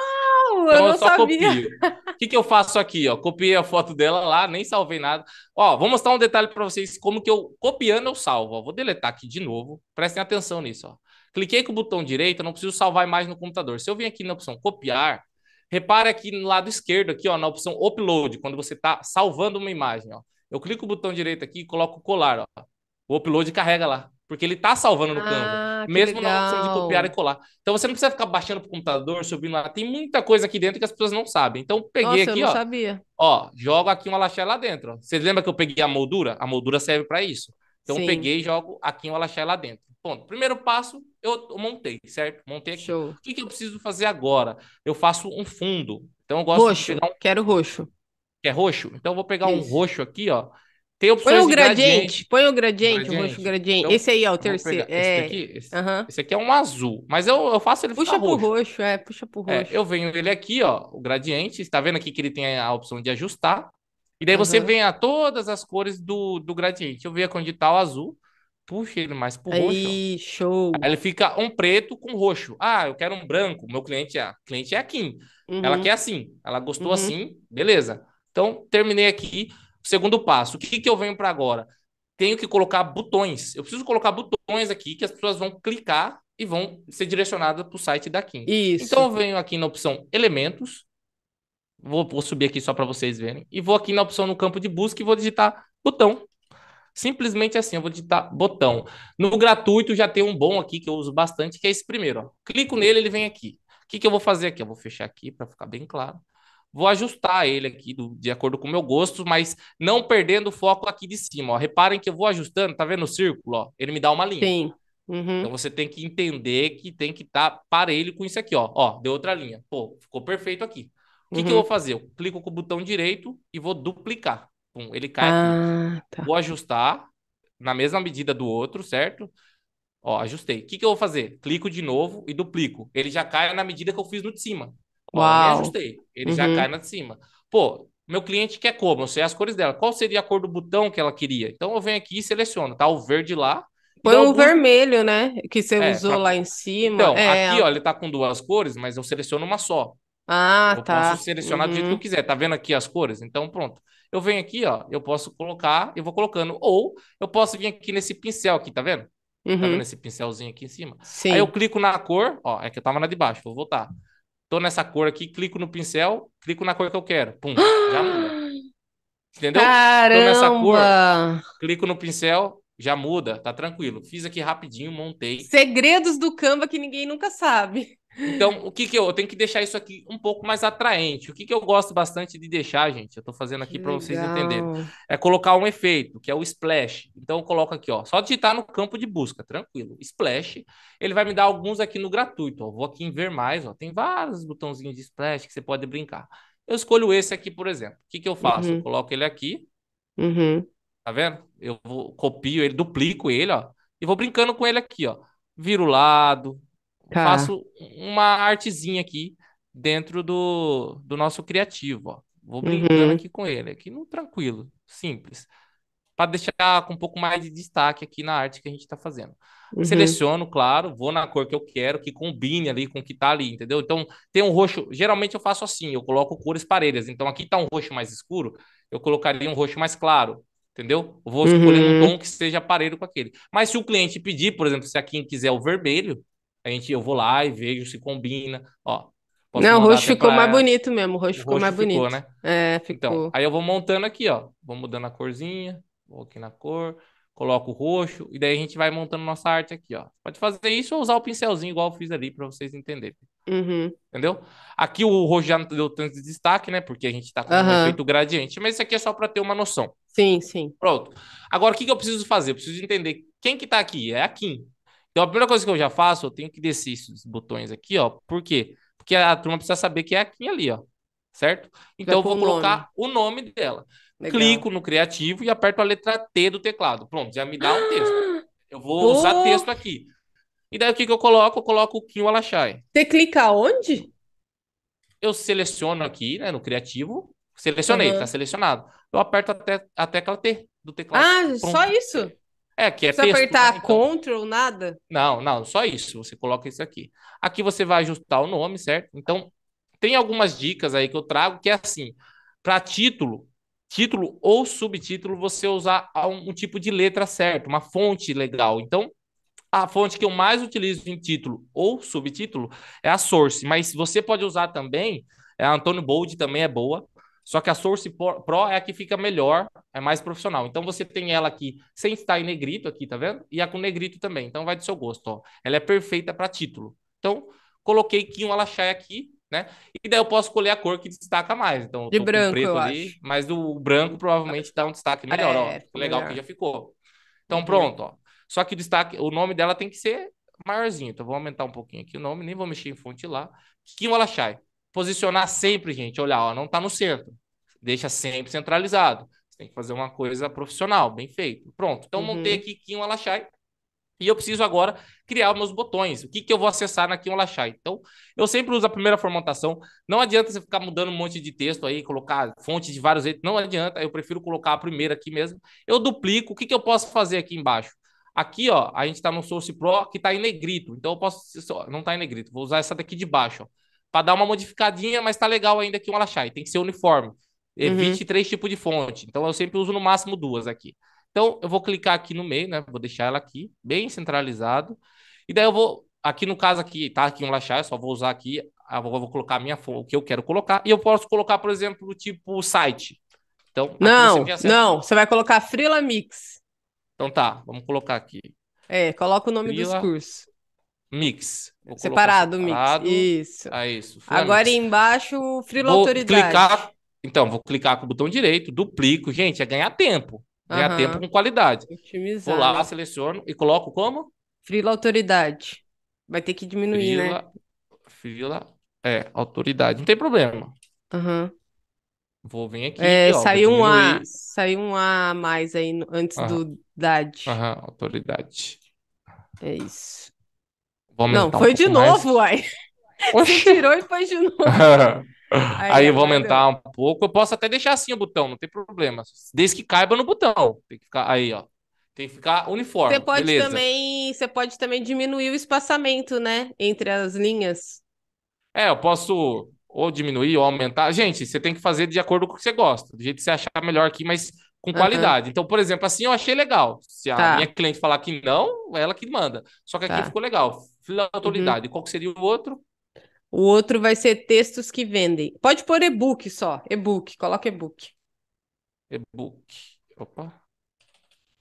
então, eu não eu só sabia. copio. O que, que eu faço aqui, ó? Copiei a foto dela lá, nem salvei nada. Ó, vou mostrar um detalhe para vocês, como que eu, copiando eu salvo. Ó, vou deletar aqui de novo, prestem atenção nisso, ó. Cliquei com o botão direito, eu não preciso salvar mais no computador. Se eu vir aqui na opção copiar, repare aqui no lado esquerdo, aqui, ó, na opção upload, quando você está salvando uma imagem, ó eu clico o botão direito aqui e coloco colar, ó. O upload carrega lá, porque ele tá salvando no ah, Canva, mesmo legal. na opção de copiar e colar. Então você não precisa ficar baixando pro computador, subindo lá. Tem muita coisa aqui dentro que as pessoas não sabem. Então peguei Nossa, aqui, eu não ó. Sabia. Ó, jogo aqui uma laxé lá dentro. Você lembra que eu peguei a moldura? A moldura serve para isso. Então Sim. eu peguei e jogo aqui uma laxé lá dentro. Ponto. Primeiro passo, eu montei, certo? Montei aqui. Show. O que, que eu preciso fazer agora? Eu faço um fundo. Então eu gosto roxo. de roxo. um... Quero roxo. É roxo? Então eu vou pegar Isso. um roxo aqui, ó. Tem opções Põe o gradiente, gradiente. põe o gradiente, o roxo gradiente. Então, esse aí, ó, o terceiro. É... Esse, aqui, esse, uhum. esse, aqui é um azul, mas eu, eu faço ele puxa ficar roxo. Puxa pro roxo, é, puxa pro é, roxo. É, eu venho ele aqui, ó, o gradiente, está vendo aqui que ele tem a opção de ajustar.
E daí uhum. você vem
a todas as cores do, do gradiente. Eu venho aqui onde tá o azul, puxa ele mais pro aí, roxo.
Aí, show.
ele fica um preto com roxo. Ah, eu quero um branco. Meu cliente é, cliente é a Kim. Uhum. Ela quer assim. Ela gostou uhum. assim, beleza. Então, terminei aqui. Segundo passo, o que, que eu venho para agora? Tenho que colocar botões. Eu preciso colocar botões aqui que as pessoas vão clicar e vão ser direcionadas para o site da Kim. Isso. Então, eu venho aqui na opção Elementos. Vou, vou subir aqui só para vocês verem. E vou aqui na opção no campo de busca e vou digitar botão. Simplesmente assim, eu vou digitar botão. No gratuito já tem um bom aqui que eu uso bastante, que é esse primeiro. Ó. Clico nele, ele vem aqui. O que, que eu vou fazer aqui? Eu vou fechar aqui para ficar bem claro. Vou ajustar ele aqui do, de acordo com o meu gosto, mas não perdendo o foco aqui de cima. Ó. Reparem que eu vou ajustando, tá vendo o círculo? Ó? Ele me dá uma linha. Sim. Uhum. Então você tem que entender que tem que estar tá parelho com isso aqui, ó. Ó, deu outra linha. Pô, ficou perfeito aqui. O que, uhum. que eu uhum. vou fazer? Eu clico com o botão direito e vou duplicar. Pum, ele cai ah, aqui. Tá. Vou ajustar na mesma medida do outro, certo? Ó, ajustei. O que, que eu vou fazer? Clico de novo e duplico. Ele já cai na medida que eu fiz no de cima. Uau. Me ajustei. Ele uhum. já cai na de cima. Pô, meu cliente quer como? Eu sei as cores dela. Qual seria a cor do botão que ela queria? Então eu venho aqui e seleciono. Tá o verde lá. Põe o
vermelho, né? Que você é, usou lá em cima. Então, é, aqui, ó,
ele tá com duas cores, mas eu seleciono uma só.
Ah, eu tá. Eu posso selecionar uhum. do jeito que eu uhum. quiser. Tá
vendo aqui as cores? Então, pronto. Eu venho aqui, ó, eu posso colocar, eu vou colocando. Ou eu posso vir aqui nesse pincel aqui, tá vendo? Tá uhum. Tá vendo esse pincelzinho aqui em cima? Sim. Aí eu clico na cor, ó, é que eu tava na de baixo, vou voltar tô nessa cor aqui, clico no pincel, clico na cor que eu quero. Pum, já muda. Entendeu? Caramba! Tô nessa cor, clico no pincel, já muda, tá tranquilo. Fiz aqui rapidinho, montei.
Segredos do Canva que ninguém nunca sabe.
Então, o que que eu, eu tenho que deixar isso aqui um pouco mais atraente. O que que eu gosto bastante de deixar, gente, eu estou fazendo aqui para vocês entenderem, é colocar um efeito, que é o splash. Então, eu coloco aqui, ó, só digitar no campo de busca, tranquilo. Splash, ele vai me dar alguns aqui no gratuito, ó. Vou aqui em ver mais, ó. Tem vários botãozinhos de splash que você pode brincar. Eu escolho esse aqui, por exemplo. O que que eu faço? Uhum. Eu coloco ele aqui. Uhum. Tá vendo? Eu vou, copio ele, duplico ele, ó, e vou brincando com ele aqui, ó. Viro o lado, Tá. Faço uma artezinha aqui dentro do, do nosso criativo, ó. Vou brincando uhum. aqui com ele, aqui no tranquilo, simples. Para deixar com um pouco mais de destaque aqui na arte que a gente está fazendo.
Uhum. Seleciono,
claro, vou na cor que eu quero, que combine ali com o que está ali, entendeu? Então, tem um roxo. Geralmente eu faço assim, eu coloco cores parelhas. Então, aqui está um roxo mais escuro, eu colocaria um roxo mais claro entendeu? Vou escolher uhum. um tom que seja parelho com aquele. Mas se o cliente pedir, por exemplo, se a Kim quiser o vermelho, a gente, eu vou lá e vejo se combina. Ó, não, o roxo ficou mais bonito mesmo, o roxo ficou roxo mais ficou, bonito. Né?
É, então, ficou. Então,
aí eu vou montando aqui, ó, vou mudando a corzinha, vou aqui na cor, coloco o roxo, e daí a gente vai montando nossa arte aqui, ó. Pode fazer isso ou usar o pincelzinho igual eu fiz ali para vocês entenderem. Uhum. Entendeu? Aqui o roxo já não deu tanto de destaque, né? Porque a gente tá com uhum. um efeito gradiente, mas isso aqui é só para ter uma noção. Sim, sim. Pronto. Agora, o que, que eu preciso fazer? Eu preciso entender quem que tá aqui. É a Kim. Então a primeira coisa que eu já faço, eu tenho que descer esses botões aqui, ó. Por quê? Porque a turma precisa saber que é aqui ali, ó. Certo? Então eu vou colocar nome. o nome dela. Legal. Clico no criativo e aperto a letra T do teclado. Pronto, já me dá um texto. Eu vou usar texto aqui. E daí o que, que eu coloco? Eu coloco o Kim Alachai.
Você clica onde?
Eu seleciono aqui, né, no criativo. Selecionei, uhum. tá selecionado. Eu aperto a, a tecla T do teclado. Ah, Pronto. só isso? É, que é texto, apertar né? então...
Ctrl, nada?
Não, não, só isso. Você coloca isso aqui. Aqui você vai ajustar o nome, certo? Então, tem algumas dicas aí que eu trago que é assim: para título, título ou subtítulo, você usar um, um tipo de letra certo, uma fonte legal. Então, a fonte que eu mais utilizo em título ou subtítulo é a Source, mas você pode usar também, é, a Antônio Bold também é boa. Só que a Source Pro é a que fica melhor, é mais profissional. Então você tem ela aqui sem estar em negrito aqui, tá vendo? E a com negrito também. Então vai do seu gosto, ó. Ela é perfeita para título. Então coloquei aqui um alachai aqui, né? E daí eu posso escolher a cor que destaca mais. Então de branco, preto ali, acho. mas o branco provavelmente dá um destaque melhor, é, ó. Legal melhor. que já ficou. Então pronto, ó. Só que o destaque, o nome dela tem que ser maiorzinho. Então vou aumentar um pouquinho aqui o nome, nem vou mexer em fonte lá. Kim Alachai posicionar sempre, gente. Olha, ó, não tá no centro deixa sempre centralizado. Você tem que fazer uma coisa profissional, bem feito. Pronto. Então, uhum. montei aqui Kim Alachai e eu preciso agora criar meus botões. O que, que eu vou acessar na Kim Alachai? Então, eu sempre uso a primeira formatação. Não adianta você ficar mudando um monte de texto aí, colocar fonte de vários jeitos. Não adianta. Eu prefiro colocar a primeira aqui mesmo. Eu duplico. O que, que eu posso fazer aqui embaixo? Aqui, ó, a gente está no Source Pro que está em negrito. Então, eu posso. Não está em negrito, vou usar essa daqui de baixo, ó. Para dar uma modificadinha, mas tá legal ainda aqui o um Alachai. Tem que ser uniforme. Evite uhum. três tipos de fonte. Então eu sempre uso no máximo duas aqui. Então eu vou clicar aqui no meio, né? Vou deixar ela aqui, bem centralizado. E daí eu vou, aqui no caso aqui, tá aqui um laxar, eu só vou usar aqui, eu ah, vou colocar a minha fonte, o que eu quero colocar. E eu posso colocar, por exemplo, tipo site. Então, não, você não, você vai colocar Frila Mix. Então tá, vamos colocar aqui.
É, coloca o nome Frila... dos
cursos. Mix. separado, separado, mix. Isso. Ah, isso. Agora mix.
embaixo, Frila Vou Autoridade. Clicar
então, vou clicar com o botão direito, duplico. Gente, é ganhar tempo. Ganhar uhum. tempo com qualidade. Otimizar. Vou lá, seleciono e coloco como?
Frila autoridade. Vai ter que diminuir, né?
frila, né? Frila, é, autoridade. Não tem problema. Uhum. Vou vir aqui. É, ó, saiu um A.
Saiu um A a mais aí no, antes uhum. do DAD.
Aham, autoridade. É isso. Não, foi um de novo,
mais. uai. Você tirou e foi de novo.
Aí, aí eu vou aumentar um pouco. Eu posso até deixar assim o botão, não tem problema. Desde que caiba no botão. Tem que ficar aí, ó. Tem que ficar uniforme. Você pode beleza.
também, você pode também diminuir o espaçamento, né, entre as linhas.
É, eu posso ou diminuir ou aumentar. Gente, você tem que fazer de acordo com o que você gosta, do jeito que você achar melhor aqui, mas com qualidade. Uhum. Então, por exemplo, assim eu achei legal. Se a tá. minha cliente falar que não, ela que manda. Só que aqui tá. ficou legal. Fila da autoridade. Uhum. Qual seria o outro?
O outro vai ser textos que vendem. Pode pôr e-book só. E-book, coloca e-book.
E-book. Opa.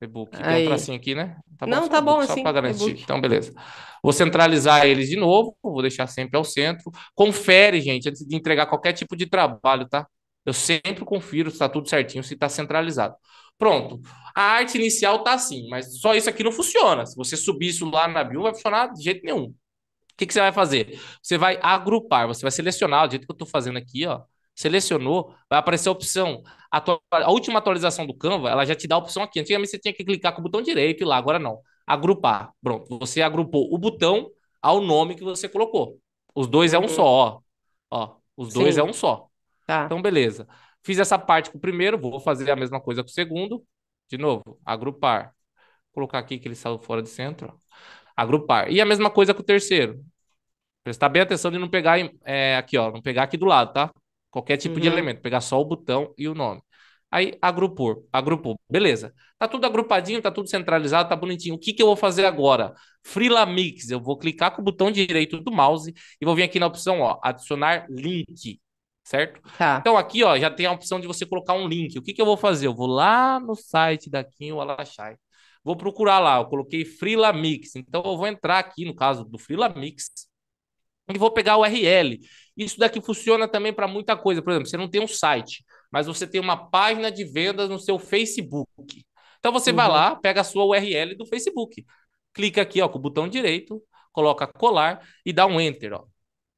E-book. Tem um tracinho aqui, né? Tá Não, tá bom assim. Só para garantir. Então, beleza. Vou centralizar eles de novo. Vou deixar sempre ao centro. Confere, gente, antes de entregar qualquer tipo de trabalho, tá? Eu sempre confiro se está tudo certinho, se está centralizado. Pronto. A arte inicial tá assim, mas só isso aqui não funciona. Se você subir isso lá na bio, vai funcionar de jeito nenhum que, que você vai fazer? Você vai agrupar, você vai selecionar, do jeito que eu estou fazendo aqui, ó. Selecionou, vai aparecer a opção. A última atualização do Canva, ela já te dá a opção aqui. Antigamente você tinha que clicar com o botão direito e lá, agora não. Agrupar. Pronto, você agrupou o botão ao nome que você colocou. Os dois é um uhum. só, ó. ó os dois é um só. Tá. Então, beleza. Fiz essa parte com o primeiro, vou fazer a mesma coisa com o segundo. De novo, agrupar. Vou colocar aqui que ele saiu fora de centro. Ó agrupar. E a mesma coisa com o terceiro. Prestar bem atenção de não pegar é, aqui, ó, não pegar aqui do lado, tá? Qualquer tipo uhum. de elemento, pegar só o botão e o nome. Aí agrupou, agrupou, beleza. Tá tudo agrupadinho, tá tudo centralizado, tá bonitinho. O que, que eu vou fazer agora? Freela Mix, eu vou clicar com o botão direito do mouse e vou vir aqui na opção, ó, adicionar link, certo? Tá. Então aqui, ó, já tem a opção de você colocar um link. O que, que eu vou fazer? Eu vou lá no site da Kim Walachai. Vou procurar lá, eu coloquei Freela Mix. Então eu vou entrar aqui no caso do Freela Mix e vou pegar o URL. Isso daqui funciona também para muita coisa. Por exemplo, você não tem um site, mas você tem uma página de vendas no seu Facebook. Então você uhum. vai lá, pega a sua URL do Facebook, clica aqui ó, com o botão direito, coloca colar e dá um enter. Ó.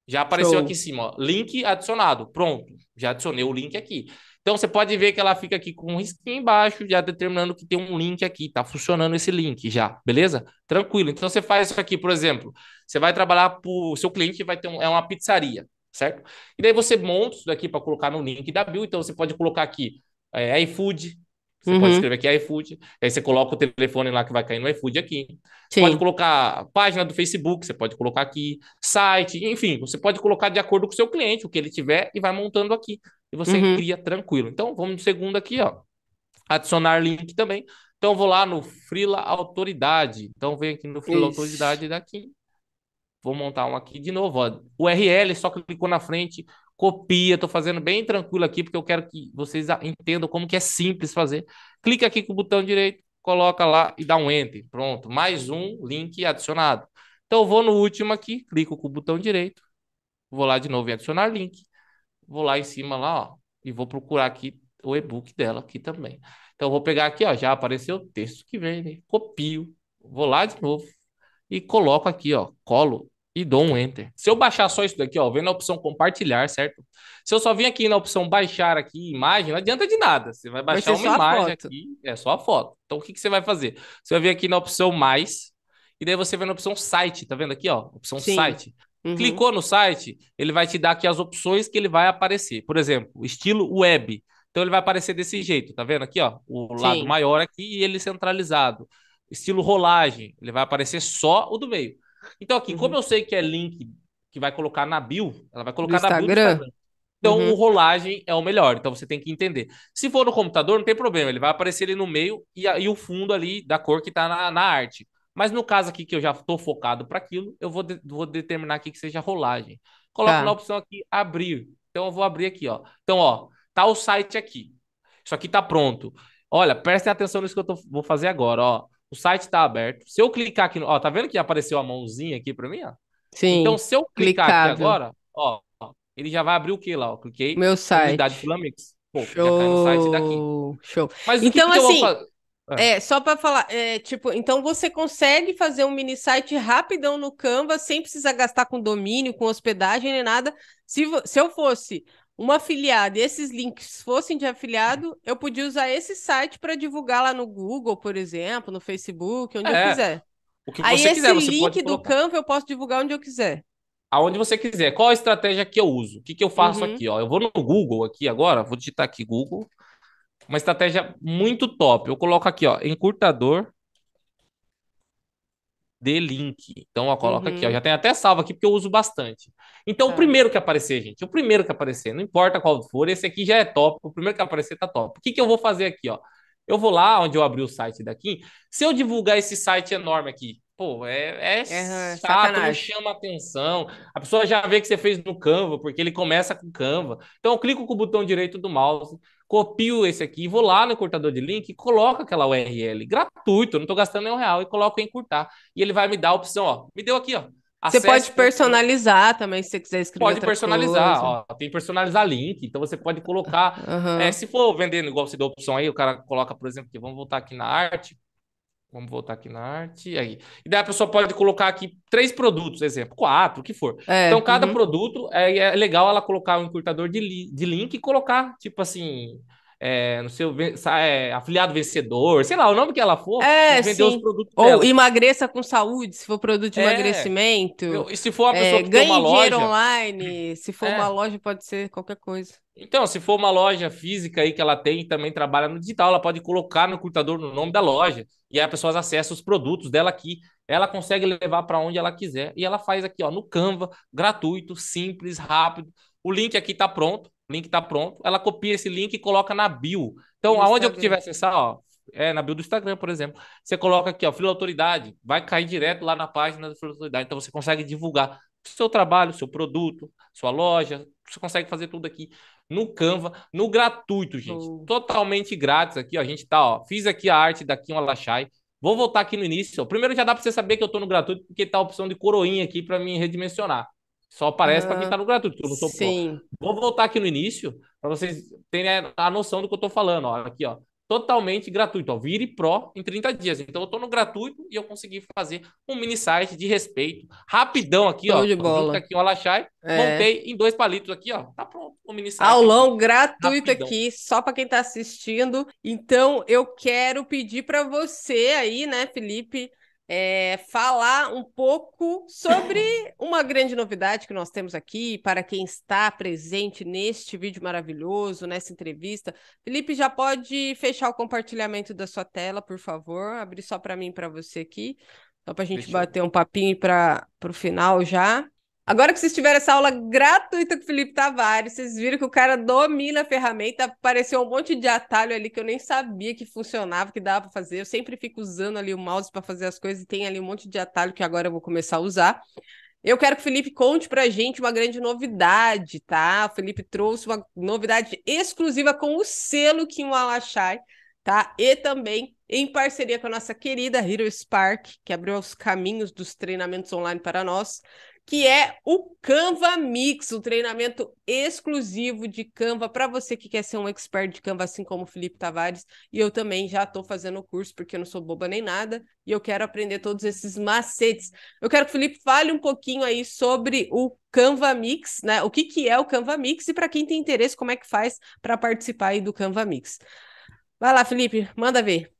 Já apareceu Show. aqui em cima, ó, link adicionado. Pronto, já adicionei o link aqui. Então você pode ver que ela fica aqui com um risquinho embaixo, já determinando que tem um link aqui, tá funcionando esse link já, beleza? Tranquilo. Então você faz isso aqui, por exemplo, você vai trabalhar para o seu cliente vai ter um, é uma pizzaria, certo? E daí você monta isso daqui para colocar no link da bio, então você pode colocar aqui é, iFood, você uhum. pode escrever aqui iFood, aí você coloca o telefone lá que vai cair no iFood aqui. Sim. Você pode colocar página do Facebook, você pode colocar aqui, site, enfim, você pode colocar de acordo com o seu cliente, o que ele tiver, e vai montando aqui e você uhum. cria tranquilo. Então, vamos no segundo aqui, ó. Adicionar link também. Então, vou lá no Frila Autoridade. Então, vem aqui no Frila Autoridade daqui. Vou montar um aqui de novo. Ó. URL, só clicou na frente, copia. Estou fazendo bem tranquilo aqui, porque eu quero que vocês entendam como que é simples fazer. Clica aqui com o botão direito, coloca lá e dá um Enter. Pronto, mais um link adicionado. Então, eu vou no último aqui, clico com o botão direito, vou lá de novo em adicionar link vou lá em cima lá, ó, e vou procurar aqui o e-book dela aqui também. Então vou pegar aqui, ó, já apareceu o texto que vem, né? copio, vou lá de novo e coloco aqui, ó, colo e dou um enter. Se eu baixar só isso daqui, ó, vem na opção compartilhar, certo? Se eu só vim aqui na opção baixar aqui imagem, não adianta de nada. Você vai baixar vai uma imagem aqui, é só a foto. Então o que, que você vai fazer? Você vai vir aqui na opção mais e daí você vai na opção site, tá vendo aqui, ó, opção Sim. site. Uhum. Clicou no site, ele vai te dar aqui as opções que ele vai aparecer. Por exemplo, estilo web. Então ele vai aparecer desse jeito, tá vendo aqui, ó? O lado maior aqui e ele centralizado. Estilo rolagem, ele vai aparecer só o do meio. Então aqui, uhum. como eu sei que é link que vai colocar na bio, ela vai colocar do na Instagram. bio do Instagram. Então uhum. o rolagem é o melhor, então você tem que entender. Se for no computador, não tem problema, ele vai aparecer ali no meio e, e o fundo ali da cor que tá na, na arte. Mas no caso aqui que eu já estou focado para aquilo, eu vou, de, vou determinar aqui que seja rolagem. Coloco tá. na opção aqui abrir. Então eu vou abrir aqui, ó. Então, ó, tá o site aqui. Isso aqui tá pronto. Olha, prestem atenção nisso que eu tô, vou fazer agora, ó. O site está aberto. Se eu clicar aqui, no, ó, tá vendo que apareceu a mãozinha aqui para mim, ó? Sim. Então, se eu clicar clicado. aqui agora, ó, ó, ele já vai abrir o que lá? Eu cliquei. Meu site. Unidade Flamix. Pô, Show. já tá no site daqui. Show. Mas então, que que assim, ah. É,
só para falar, é, tipo, então você consegue fazer um mini site rapidão no Canva, sem precisar gastar com domínio, com hospedagem nem nada. Se, se eu fosse uma afiliada e esses links fossem de afiliado, eu podia usar esse site para divulgar lá no Google, por exemplo, no Facebook, onde é, eu quiser.
O que Aí você Aí quiser, esse link do Canva
eu posso divulgar onde eu quiser.
Aonde você quiser. Qual a estratégia que eu uso? O que, que eu faço uhum. aqui? Ó? Eu vou no Google aqui agora, vou digitar aqui Google. Uma estratégia muito top. Eu coloco aqui, ó, encurtador de link. Então, ó, coloca uhum. aqui, ó, uhum. já tem até salvo aqui porque eu uso bastante. Então, o tá. primeiro que aparecer, gente, o primeiro que aparecer, não importa qual for, esse aqui já é top, o primeiro que aparecer tá top. O que que eu vou fazer aqui, ó? Eu vou lá onde eu abri o site daqui. Se eu divulgar esse site enorme aqui, Pô, é é, é, é chato, não chama atenção. A pessoa já vê que você fez no Canva, porque ele começa com Canva. Então eu clico com o botão direito do mouse, copio esse aqui, vou lá no cortador de link e coloco aquela URL gratuito, não estou gastando nenhum real, e coloco em curtar. E ele vai me dar a opção, ó. Me deu aqui, ó. Você pode
personalizar também, se você quiser escrever. Pode personalizar, coisa.
ó. Tem personalizar link, então você pode colocar. Uhum. É, se for vendendo igual você deu opção aí, o cara coloca, por exemplo, que vamos voltar aqui na arte. Vamos voltar aqui na arte. Aí. E daí a pessoa pode colocar aqui três produtos, exemplo, quatro, o que for. É, então, cada uhum. produto é, é, legal ela colocar um encurtador de, li de link e colocar, tipo assim, é, não é, afiliado vencedor, sei lá, o nome que ela for, é, vender os produtos Ou dela.
emagreça com saúde, se for produto de é, emagrecimento. e se for uma é, pessoa que ganhe tem uma loja... dinheiro online, se for é. uma loja pode ser qualquer coisa.
Então, se for uma loja física aí que ela tem e também trabalha no digital, ela pode colocar no computador no nome da loja e aí as pessoas acessam os produtos dela aqui. Ela consegue levar para onde ela quiser e ela faz aqui, ó, no Canva, gratuito, simples, rápido. O link aqui está pronto link está pronto, ela copia esse link e coloca na bio. Então, aonde Instagram. eu tiver acessar, ó, é na bio do Instagram, por exemplo, você coloca aqui, ó, filo Autoridade, vai cair direto lá na página da filo Autoridade. Então, você consegue divulgar seu trabalho, seu produto, sua loja, você consegue fazer tudo aqui no Canva, no gratuito, gente. Oh. Totalmente grátis aqui, ó, a gente tá, ó, fiz aqui a arte daqui Kim Alachai, Vou voltar aqui no início. Primeiro já dá para você saber que eu estou no gratuito, porque tá a opção de coroinha aqui para mim redimensionar. Só aparece para quem está ah, no gratuito, não sim. Pro. Vou voltar aqui no início para vocês terem a noção do que eu estou falando. Ó, aqui, ó, totalmente gratuito. Ó, vire Pro em 30 dias. Então eu estou no gratuito e eu consegui fazer um mini site de respeito, rapidão aqui, Show ó. De bola. Aqui, o Lachai, é. montei em dois palitos aqui, ó. Tá pronto o mini site. Aulão
gratuito rapidão. aqui, só para quem está assistindo. Então eu quero pedir para você aí, né, Felipe? é, falar um pouco sobre uma grande novidade que nós temos aqui, para quem está presente neste vídeo maravilhoso, nessa entrevista. Felipe, já pode fechar o compartilhamento da sua tela, por favor? Abrir só para mim e para você aqui, só para a gente bater um papinho para o final já. Agora que vocês tiveram essa aula gratuita com o Felipe Tavares, vocês viram que o cara domina a ferramenta, apareceu um monte de atalho ali que eu nem sabia que funcionava, que dava para fazer. Eu sempre fico usando ali o mouse para fazer as coisas e tem ali um monte de atalho que agora eu vou começar a usar. Eu quero que o Felipe conte para a gente uma grande novidade, tá? O Felipe trouxe uma novidade exclusiva com o selo Kim Walachai, tá? E também em parceria com a nossa querida Hero Spark, que abriu os caminhos dos treinamentos online para nós que é o Canva Mix, o um treinamento exclusivo de Canva para você que quer ser um expert de Canva, assim como o Felipe Tavares. E eu também já estou fazendo o curso, porque eu não sou boba nem nada, e eu quero aprender todos esses macetes. Eu quero que o Felipe fale um pouquinho aí sobre o Canva Mix, né? O que, que é o Canva Mix e para quem tem interesse, como é que faz para participar aí do Canva Mix. Vai lá, Felipe, manda ver.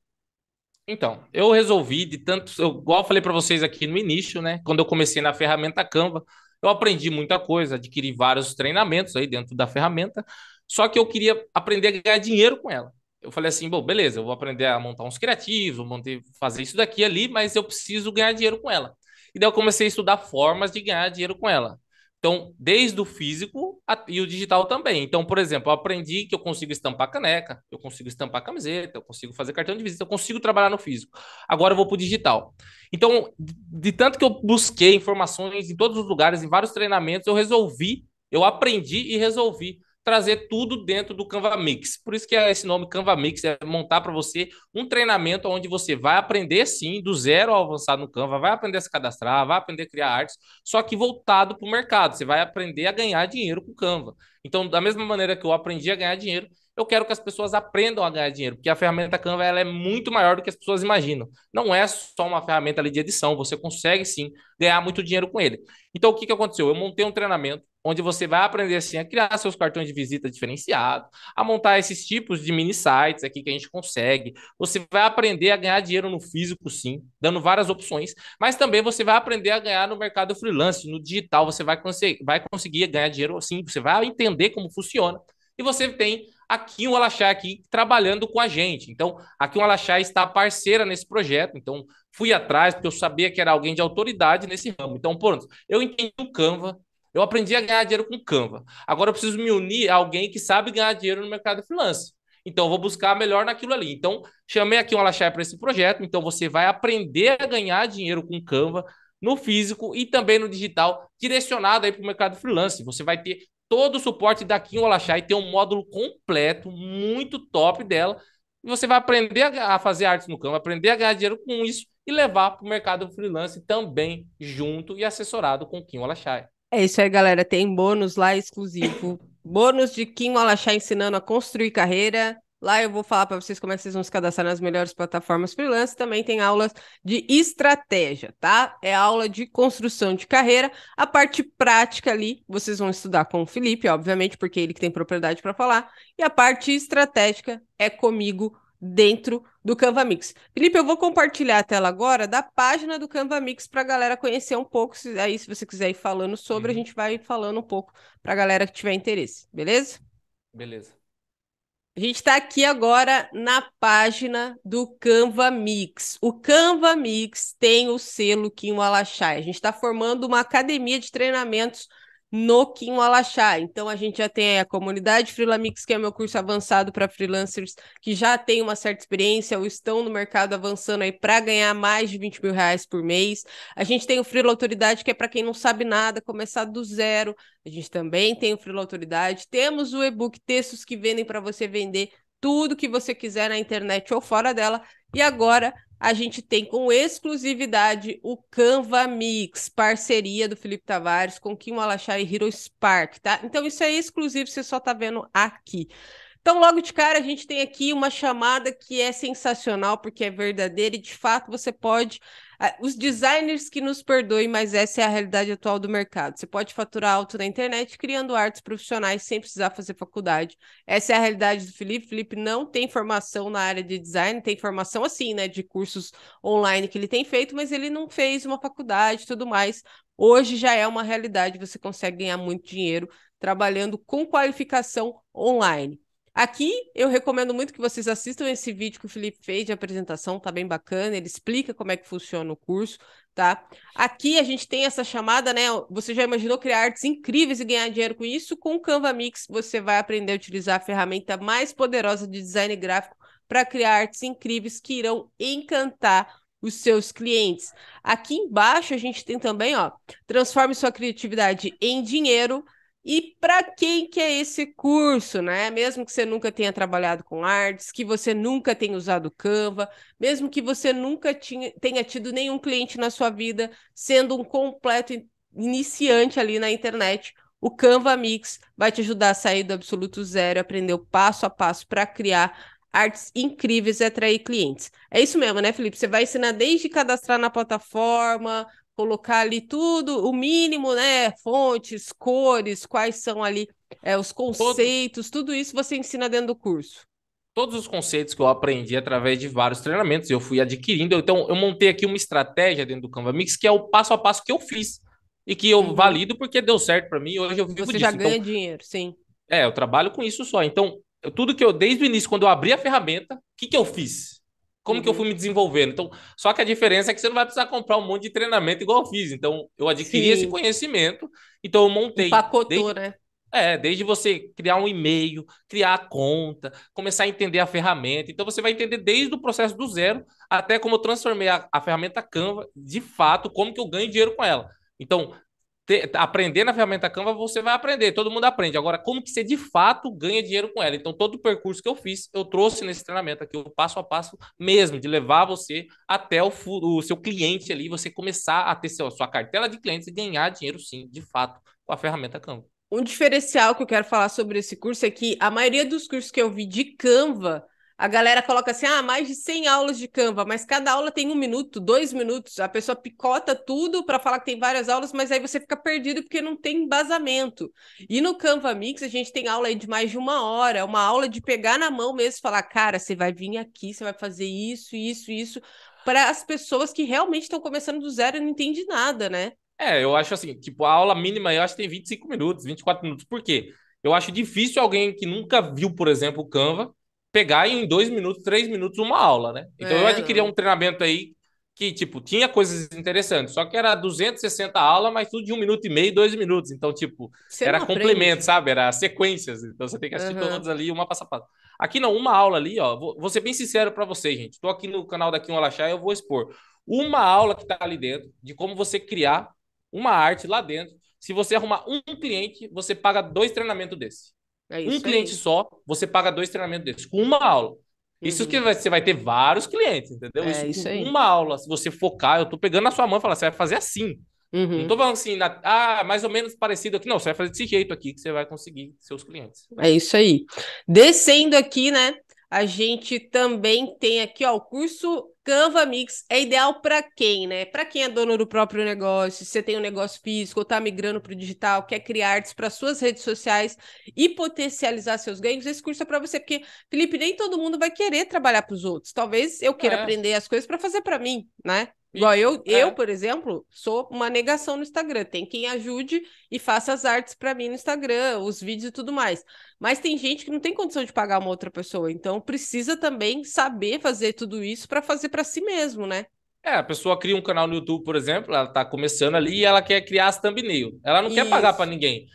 Então, eu resolvi de tanto, eu, igual falei para vocês aqui no início, né? Quando eu comecei na ferramenta Canva, eu aprendi muita coisa, adquiri vários treinamentos aí dentro da ferramenta, só que eu queria aprender a ganhar dinheiro com ela. Eu falei assim, bom, beleza, eu vou aprender a montar uns criativos, montar, fazer isso daqui ali, mas eu preciso ganhar dinheiro com ela. E daí eu comecei a estudar formas de ganhar dinheiro com ela. Então, desde o físico e o digital também. Então, por exemplo, eu aprendi que eu consigo estampar caneca, eu consigo estampar camiseta, eu consigo fazer cartão de visita, eu consigo trabalhar no físico. Agora eu vou para o digital. Então, de tanto que eu busquei informações em todos os lugares, em vários treinamentos, eu resolvi, eu aprendi e resolvi trazer tudo dentro do Canva Mix. Por isso que é esse nome Canva Mix é montar para você um treinamento onde você vai aprender sim do zero ao avançado no Canva, vai aprender a se cadastrar, vai aprender a criar artes, só que voltado para o mercado. Você vai aprender a ganhar dinheiro com o Canva. Então, da mesma maneira que eu aprendi a ganhar dinheiro, eu quero que as pessoas aprendam a ganhar dinheiro, porque a ferramenta Canva ela é muito maior do que as pessoas imaginam. Não é só uma ferramenta ali de edição, você consegue sim ganhar muito dinheiro com ele. Então, o que, que aconteceu? Eu montei um treinamento onde você vai aprender assim a criar seus cartões de visita diferenciados, a montar esses tipos de mini sites aqui que a gente consegue. Você vai aprender a ganhar dinheiro no físico, sim, dando várias opções, mas também você vai aprender a ganhar no mercado freelance, no digital, você vai, conseguir, vai conseguir ganhar dinheiro assim, você vai entender como funciona. E você tem Aqui o Alaxá aqui trabalhando com a gente. Então, aqui o Alaxá está parceira nesse projeto. Então, fui atrás porque eu sabia que era alguém de autoridade nesse ramo. Então, pronto, eu entendi o Canva, eu aprendi a ganhar dinheiro com Canva. Agora eu preciso me unir a alguém que sabe ganhar dinheiro no mercado freelance. Então, eu vou buscar melhor naquilo ali. Então, chamei aqui o Alaxai para esse projeto. Então, você vai aprender a ganhar dinheiro com Canva no físico e também no digital, direcionado aí para o mercado freelance. Você vai ter todo o suporte da Kim Olachai, tem um módulo completo, muito top dela. E você vai aprender a fazer artes no campo, aprender a ganhar dinheiro com isso e levar para o mercado freelance também junto e assessorado com Kim Olachai.
É isso aí, galera. Tem bônus lá exclusivo. bônus de Kim Olachai ensinando a construir carreira, Lá eu vou falar para vocês como é que vocês vão se cadastrar nas melhores plataformas freelance. Também tem aulas de estratégia, tá? É aula de construção de carreira. A parte prática ali, vocês vão estudar com o Felipe, obviamente, porque é ele que tem propriedade para falar. E a parte estratégica é comigo dentro do Canva Mix. Felipe, eu vou compartilhar a tela agora da página do Canva Mix para a galera conhecer um pouco. Se, aí, se você quiser ir falando sobre, uhum. a gente vai falando um pouco para a galera que tiver interesse, beleza? Beleza. A gente está aqui agora na página do Canva Mix. O Canva Mix tem o selo Kim Walachai. A gente está formando uma academia de treinamentos no Kim Alachá. Então a gente já tem a comunidade Freelamix, que é meu curso avançado para freelancers que já tem uma certa experiência ou estão no mercado avançando aí para ganhar mais de 20 mil reais por mês. A gente tem o Freela Autoridade, que é para quem não sabe nada, começar do zero. A gente também tem o Freela Autoridade. Temos o e-book Textos que Vendem para você vender tudo que você quiser na internet ou fora dela. E agora a gente tem com exclusividade o Canva Mix, parceria do Felipe Tavares com Kim Alachar e Hero Spark, tá? Então isso é exclusivo, você só tá vendo aqui. Então, logo de cara, a gente tem aqui uma chamada que é sensacional, porque é verdadeira e de fato você pode ah, os designers que nos perdoem, mas essa é a realidade atual do mercado. Você pode faturar alto na internet criando artes profissionais sem precisar fazer faculdade. Essa é a realidade do Felipe. Felipe não tem formação na área de design, tem formação assim, né, de cursos online que ele tem feito, mas ele não fez uma faculdade e tudo mais. Hoje já é uma realidade, você consegue ganhar muito dinheiro trabalhando com qualificação online. Aqui eu recomendo muito que vocês assistam esse vídeo que o Felipe fez de apresentação, tá bem bacana, ele explica como é que funciona o curso, tá? Aqui a gente tem essa chamada, né? Você já imaginou criar artes incríveis e ganhar dinheiro com isso? Com o Canva Mix você vai aprender a utilizar a ferramenta mais poderosa de design gráfico para criar artes incríveis que irão encantar os seus clientes. Aqui embaixo a gente tem também, ó, transforme sua criatividade em dinheiro e para quem que é esse curso, né? Mesmo que você nunca tenha trabalhado com artes, que você nunca tenha usado Canva, mesmo que você nunca tinha, tenha tido nenhum cliente na sua vida, sendo um completo iniciante ali na internet, o Canva Mix vai te ajudar a sair do absoluto zero, aprender o passo a passo para criar artes incríveis e atrair clientes. É isso mesmo, né, Felipe? Você vai ensinar desde cadastrar na plataforma, colocar ali tudo, o mínimo, né? Fontes, cores, quais são ali é, os conceitos, Todo... tudo isso você ensina dentro do curso.
Todos os conceitos que eu aprendi através de vários treinamentos, eu fui adquirindo. Então, eu montei aqui uma estratégia dentro do Canva Mix, que é o passo a passo que eu fiz e que eu uhum. valido porque deu certo para mim. Hoje eu vivo Você disso. já então ganha então,
dinheiro, sim.
É, eu trabalho com isso só. Então, eu, tudo que eu, desde o início, quando eu abri a ferramenta, o que, que eu fiz? como uhum. que eu uhum. fui me desenvolvendo. Então, só que a diferença é que você não vai precisar comprar um monte de treinamento igual eu fiz. Então, eu adquiri Sim. esse conhecimento, então eu montei. Pacotou, desde, né? É, desde você criar um e-mail, criar a conta, começar a entender a ferramenta. Então, você vai entender desde o processo do zero até como eu transformei a, a ferramenta Canva, de fato, como que eu ganho dinheiro com ela. Então, aprender na ferramenta Canva, você vai aprender, todo mundo aprende. Agora, como que você de fato ganha dinheiro com ela? Então, todo o percurso que eu fiz, eu trouxe nesse treinamento aqui, o passo a passo mesmo, de levar você até o, o seu cliente ali, você começar a ter seu, sua cartela de clientes e ganhar dinheiro sim, de fato, com a ferramenta Canva.
Um diferencial que eu quero falar sobre esse curso é que a maioria dos cursos que eu vi de Canva a galera coloca assim, ah, mais de 100 aulas de Canva, mas cada aula tem um minuto, dois minutos. A pessoa picota tudo para falar que tem várias aulas, mas aí você fica perdido porque não tem embasamento. E no Canva Mix, a gente tem aula de mais de uma hora, é uma aula de pegar na mão mesmo e falar, cara, você vai vir aqui, você vai fazer isso, isso, isso, para as pessoas que realmente estão começando do zero e não entendem nada, né?
É, eu acho assim, tipo, a aula mínima eu acho que tem 25 minutos, 24 minutos. Por quê? Eu acho difícil alguém que nunca viu, por exemplo, o Canva, pegar em dois minutos, três minutos, uma aula, né? Então é, eu adquiri não. um treinamento aí que, tipo, tinha coisas interessantes, só que era 260 aula, mas tudo de um minuto e meio, dois minutos. Então, tipo, você era complemento, sabe? Era sequências. Então você tem que assistir uhum. todas ali, uma passo a passo. Aqui não, uma aula ali, ó. Vou, vou ser bem sincero para vocês, gente. Tô aqui no canal daqui um Alaxá e eu vou expor uma aula que tá ali dentro de como você criar uma arte lá dentro. Se você arrumar um cliente, você paga dois treinamentos desse. É um cliente só, você paga dois treinamentos desses, com uma aula. Isso que uhum. você vai ter vários clientes, entendeu? É, isso, isso aí. Uma aula, se você focar, eu tô pegando na sua mão e falar, ah, você vai fazer assim. Uhum. Não tô falando assim, na, ah, mais ou menos parecido aqui. Não, você vai fazer desse jeito aqui que você vai conseguir seus clientes. É isso
aí. Descendo aqui, né? A gente também tem aqui, ó, o curso Canva Mix é ideal para quem, né? Para quem é dono do próprio negócio, você tem um negócio físico, ou está migrando para o digital, quer criar artes para suas redes sociais e potencializar seus ganhos, esse curso é para você, porque Felipe, nem todo mundo vai querer trabalhar para os outros. Talvez eu queira é. aprender as coisas para fazer para mim, né? Igual eu, é. eu, por exemplo, sou uma negação no Instagram. Tem quem ajude e faça as artes para mim no Instagram, os vídeos e tudo mais. Mas tem gente que não tem condição de pagar uma outra pessoa. Então, precisa também saber fazer tudo isso para fazer para si mesmo, né?
É, a pessoa cria um canal no YouTube, por exemplo, ela está começando ali e ela quer criar as thumbnail. Ela não Isso. quer pagar para ninguém.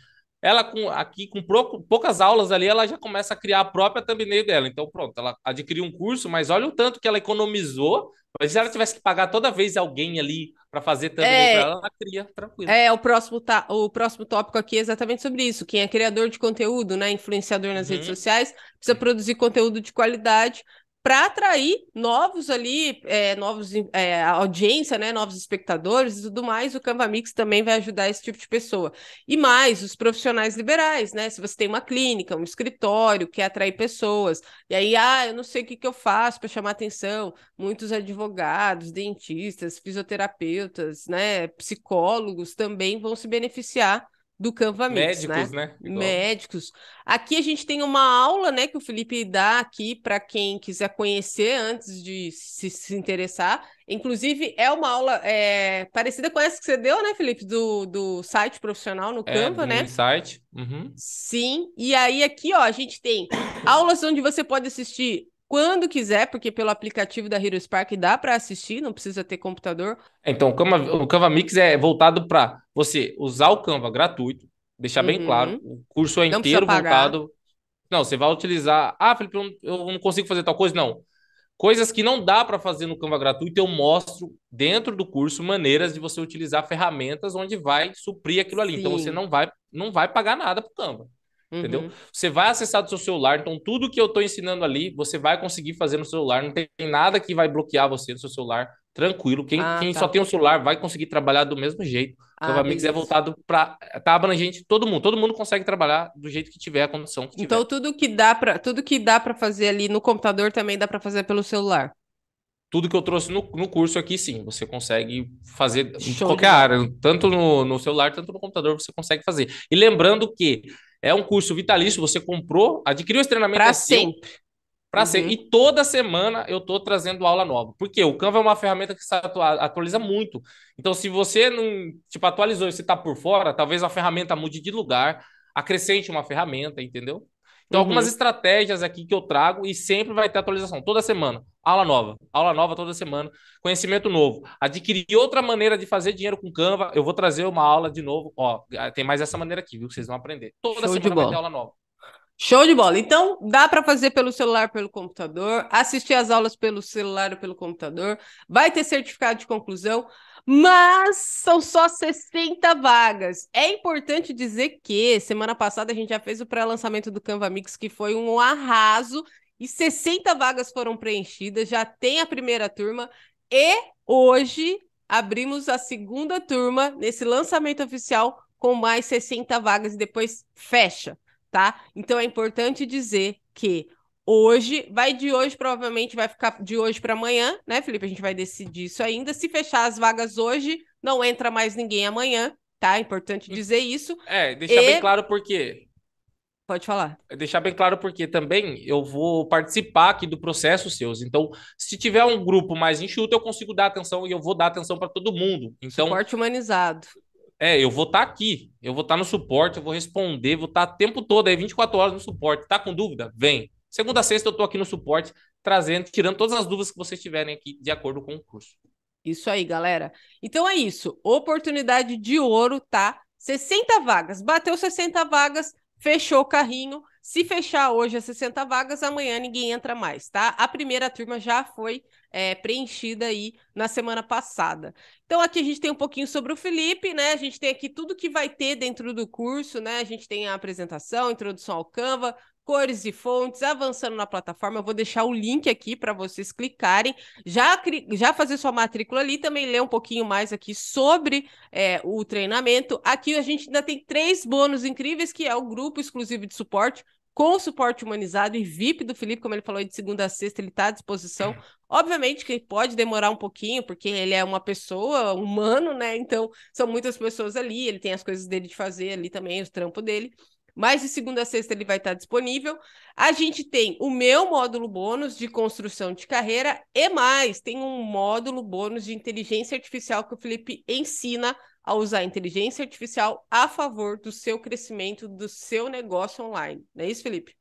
Ela com aqui com poucas aulas ali, ela já começa a criar a própria thumbnail dela. Então pronto, ela adquiriu um curso, mas olha o tanto que ela economizou. Mas se ela tivesse que pagar toda vez alguém ali para fazer também, é, pra ela, ela cria
tranquilo. É, o próximo tá, o próximo tópico aqui é exatamente sobre isso. Quem é criador de conteúdo, né, influenciador nas uhum. redes sociais, precisa produzir conteúdo de qualidade para atrair novos ali, é, novos é, audiência, né, novos espectadores e tudo mais, o Canva Mix também vai ajudar esse tipo de pessoa. E mais, os profissionais liberais, né? Se você tem uma clínica, um escritório, quer atrair pessoas, e aí, ah, eu não sei o que, que eu faço para chamar atenção. Muitos advogados, dentistas, fisioterapeutas, né, psicólogos também vão se beneficiar do Canva Mix, né? Médicos, né? né? Médicos. Aqui a gente tem uma aula, né, que o Felipe dá aqui para quem quiser conhecer antes de se, se interessar. Inclusive, é uma aula é, parecida com essa que você deu, né, Felipe, do, do site profissional no é, Canva, é, né?
site. Uhum.
Sim. E aí aqui, ó, a gente tem aulas onde você pode assistir quando quiser, porque pelo aplicativo da Hero Spark dá para assistir, não precisa ter computador.
É, então, o Canva, o Canva Mix é voltado para você usar o Canva gratuito, deixar uhum. bem claro, uhum. o curso é não inteiro voltado. Não, você vai utilizar. Ah, Felipe, eu não consigo fazer tal coisa. Não. Coisas que não dá para fazer no Canva gratuito, eu mostro dentro do curso maneiras de você utilizar ferramentas onde vai suprir aquilo ali. Sim. Então você não vai não vai pagar nada para o Canva. Uhum. Entendeu? Você vai acessar do seu celular, então tudo que eu estou ensinando ali, você vai conseguir fazer no celular. Não tem nada que vai bloquear você do seu celular. Tranquilo. Quem, ah, quem tá. só tem o um celular vai conseguir trabalhar do mesmo jeito. Ah, Novamente, é voltado para. Tá abrangente todo mundo. Todo mundo consegue trabalhar do jeito que tiver, a condição que
então, tiver. Então, tudo que dá para tudo que dá para fazer ali no computador também dá para
fazer pelo celular. Tudo que eu trouxe no, no curso aqui, sim, você consegue fazer Show em qualquer área, tanto no, no celular, tanto no computador, você consegue fazer. E lembrando que é um curso vitalício, você comprou, adquiriu esse treinamento. Para é sempre. Para uhum. sempre. E toda semana eu estou trazendo aula nova. Porque o Canva é uma ferramenta que se atualiza muito. Então, se você não tipo, atualizou e você está por fora, talvez a ferramenta mude de lugar, acrescente uma ferramenta, entendeu? Então, uhum. algumas estratégias aqui que eu trago e sempre vai ter atualização, toda semana. Aula nova, aula nova toda semana, conhecimento novo. Adquirir outra maneira de fazer dinheiro com Canva, eu vou trazer uma aula de novo. Ó, ah, tem mais essa maneira aqui, viu? Vocês vão aprender. Toda Show semana vai ter aula
nova. Show de bola. Então, dá para fazer pelo celular, pelo computador, assistir as aulas pelo celular ou pelo computador, vai ter certificado de conclusão. Mas são só 60 vagas. É importante dizer que semana passada a gente já fez o pré-lançamento do Canva Mix, que foi um arraso, e 60 vagas foram preenchidas, já tem a primeira turma, e hoje abrimos a segunda turma nesse lançamento oficial com mais 60 vagas e depois fecha, tá? Então é importante dizer que hoje, vai de hoje, provavelmente vai ficar de hoje para amanhã, né, Felipe? A gente vai decidir isso ainda. Se fechar as vagas hoje, não entra mais ninguém amanhã, tá? É importante dizer isso.
É, deixar e... bem claro por quê. Pode falar. Deixar bem claro porque também eu vou participar aqui do processo seus. Então, se tiver um grupo mais enxuto, eu consigo dar atenção e eu vou dar atenção para todo mundo. Então, suporte humanizado. É, eu vou estar tá aqui, eu vou estar tá no suporte, eu vou responder, vou estar tá o tempo todo, é aí 24 horas no suporte. Tá com dúvida? Vem. Segunda a sexta eu estou aqui no suporte, trazendo, tirando todas as dúvidas que vocês tiverem aqui de acordo com o curso.
Isso aí, galera. Então é isso. Oportunidade de ouro, tá? 60 vagas. Bateu 60 vagas, fechou o carrinho. Se fechar hoje as 60 vagas, amanhã ninguém entra mais, tá? A primeira turma já foi é, preenchida aí na semana passada. Então aqui a gente tem um pouquinho sobre o Felipe, né? A gente tem aqui tudo que vai ter dentro do curso, né? A gente tem a apresentação, introdução ao Canva, cores e fontes, avançando na plataforma. Eu vou deixar o link aqui para vocês clicarem, já, já fazer sua matrícula ali, também ler um pouquinho mais aqui sobre é, o treinamento. Aqui a gente ainda tem três bônus incríveis, que é o grupo exclusivo de suporte, com suporte humanizado e VIP do Felipe, como ele falou, de segunda a sexta, ele está à disposição. É. Obviamente que pode demorar um pouquinho, porque ele é uma pessoa, humano, né? Então, são muitas pessoas ali, ele tem as coisas dele de fazer ali também, os trampos dele mas de segunda a sexta ele vai estar disponível. A gente tem o meu módulo bônus de construção de carreira e mais, tem um módulo bônus de inteligência artificial que o Felipe ensina a usar a inteligência artificial a favor do seu crescimento, do seu negócio online. Não é isso, Felipe?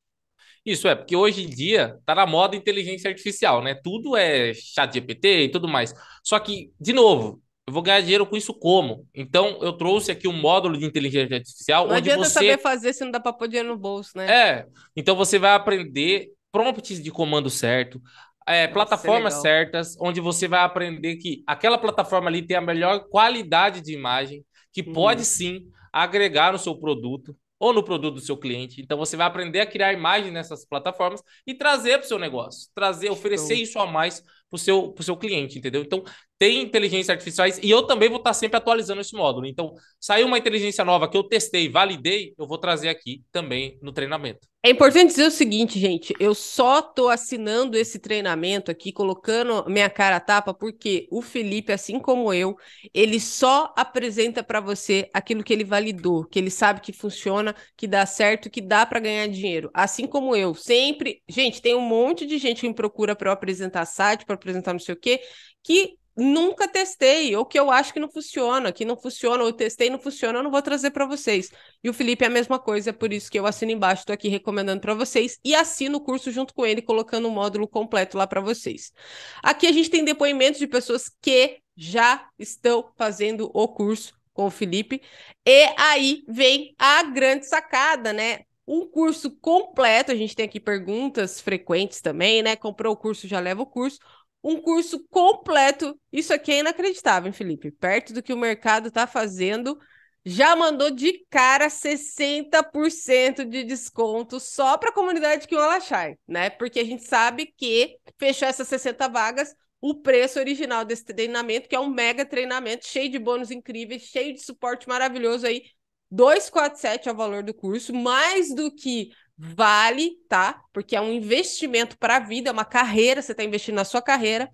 Isso é, porque hoje em dia tá na moda inteligência artificial, né? Tudo é chat GPT e tudo mais. Só que, de novo, eu vou ganhar dinheiro com isso como? Então, eu trouxe aqui um módulo de inteligência artificial. Não onde adianta você... saber
fazer se não dá para pôr dinheiro no bolso,
né? É. Então, você vai aprender prompts de comando certo, é, é plataformas certas, onde você vai aprender que aquela plataforma ali tem a melhor qualidade de imagem, que uhum. pode sim agregar no seu produto ou no produto do seu cliente. Então você vai aprender a criar imagem nessas plataformas e trazer para o seu negócio, trazer, oferecer isso a mais o seu, seu cliente, entendeu? Então, tem inteligência artificiais e eu também vou estar sempre atualizando esse módulo. Então, saiu uma inteligência nova que eu testei, validei, eu vou trazer aqui também no treinamento.
É importante dizer o seguinte, gente, eu só tô assinando esse treinamento aqui, colocando minha cara a tapa, porque o Felipe, assim como eu, ele só apresenta para você aquilo que ele validou, que ele sabe que funciona, que dá certo, que dá para ganhar dinheiro. Assim como eu, sempre, gente, tem um monte de gente que me procura para eu apresentar site, para apresentar não sei o quê, que nunca testei, ou que eu acho que não funciona, que não funciona, ou eu testei não funciona, eu não vou trazer para vocês. E o Felipe é a mesma coisa, é por isso que eu assino embaixo, estou aqui recomendando para vocês e assino o curso junto com ele, colocando o módulo completo lá para vocês. Aqui a gente tem depoimentos de pessoas que já estão fazendo o curso com o Felipe. E aí vem a grande sacada, né? um curso completo. A gente tem aqui perguntas frequentes também, né? Comprou o curso, já leva o curso um curso completo. Isso aqui é inacreditável, hein, Felipe? Perto do que o mercado está fazendo, já mandou de cara 60% de desconto só para a comunidade que o Alachai, né? Porque a gente sabe que fechou essas 60 vagas, o preço original desse treinamento, que é um mega treinamento, cheio de bônus incríveis, cheio de suporte maravilhoso aí. 247 é o valor do curso, mais do que vale, tá? Porque é um investimento para a vida, é uma carreira, você está investindo na sua carreira.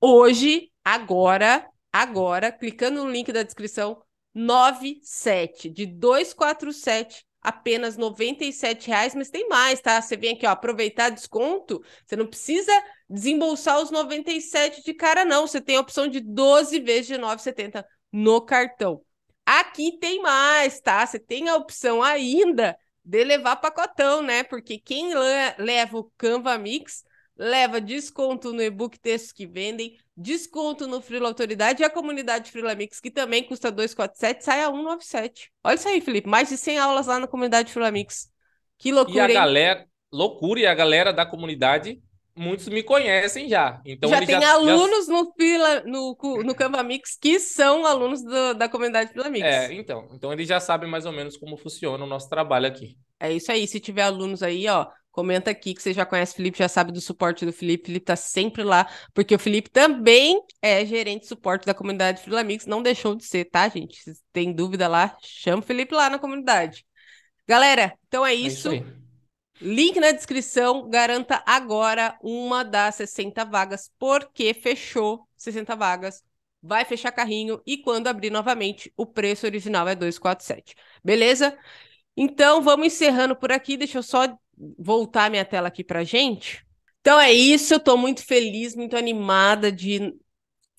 Hoje, agora, agora, clicando no link da descrição, 97 de 247 apenas R$ 97,00, mas tem mais, tá? Você vem aqui, ó, aproveitar desconto, você não precisa desembolsar os 97 de cara não, você tem a opção de 12 vezes de 9,70 no cartão. Aqui tem mais, tá? Você tem a opção ainda de levar pacotão, né? Porque quem leva o Canva Mix leva desconto no e-book textos que vendem, desconto no Frila Autoridade e a comunidade Frila Mix, que também custa 247, sai a 197. Olha isso aí, Felipe, mais de 100 aulas lá na comunidade Frila Mix.
Que loucura, E a hein? galera, loucura, e a galera da comunidade muitos me conhecem já. Então já tem já, alunos
já... no Pila, no, no Canva Mix que são alunos do, da comunidade Pila
Mix. É, então, então eles já sabem mais ou menos como funciona o nosso trabalho aqui.
É isso aí. Se tiver alunos aí, ó, comenta aqui que você já conhece o Felipe, já sabe do suporte do Felipe. O Felipe tá sempre lá, porque o Felipe também é gerente de suporte da comunidade Pila Mix. Não deixou de ser, tá, gente? Se tem dúvida lá, chama o Felipe lá na comunidade. Galera, então é isso. É isso Link na descrição, garanta agora uma das 60 vagas, porque fechou 60 vagas, vai fechar carrinho e quando abrir novamente, o preço original é 247. Beleza? Então vamos encerrando por aqui, deixa eu só voltar minha tela aqui pra gente. Então é isso, eu tô muito feliz, muito animada de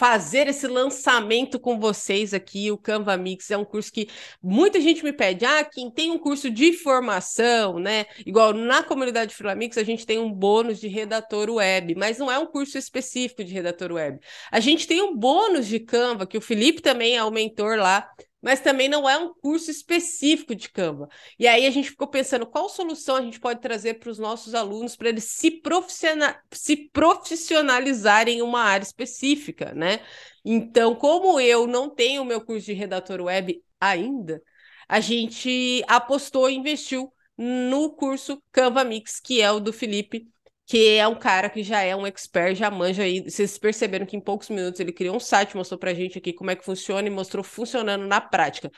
fazer esse lançamento com vocês aqui. O Canva Mix é um curso que muita gente me pede. Ah, quem tem um curso de formação, né? Igual na comunidade Filamix, a gente tem um bônus de redator web, mas não é um curso específico de redator web. A gente tem um bônus de Canva, que o Felipe também é o mentor lá mas também não é um curso específico de Canva. E aí a gente ficou pensando qual solução a gente pode trazer para os nossos alunos para eles se, profissional, se profissionalizarem em uma área específica, né? Então, como eu não tenho o meu curso de redator web ainda, a gente apostou e investiu no curso Canva Mix, que é o do Felipe, que é um cara que já é um expert, já manja aí. Vocês perceberam que em poucos minutos ele criou um site, mostrou pra gente aqui como é que funciona e mostrou funcionando na prática.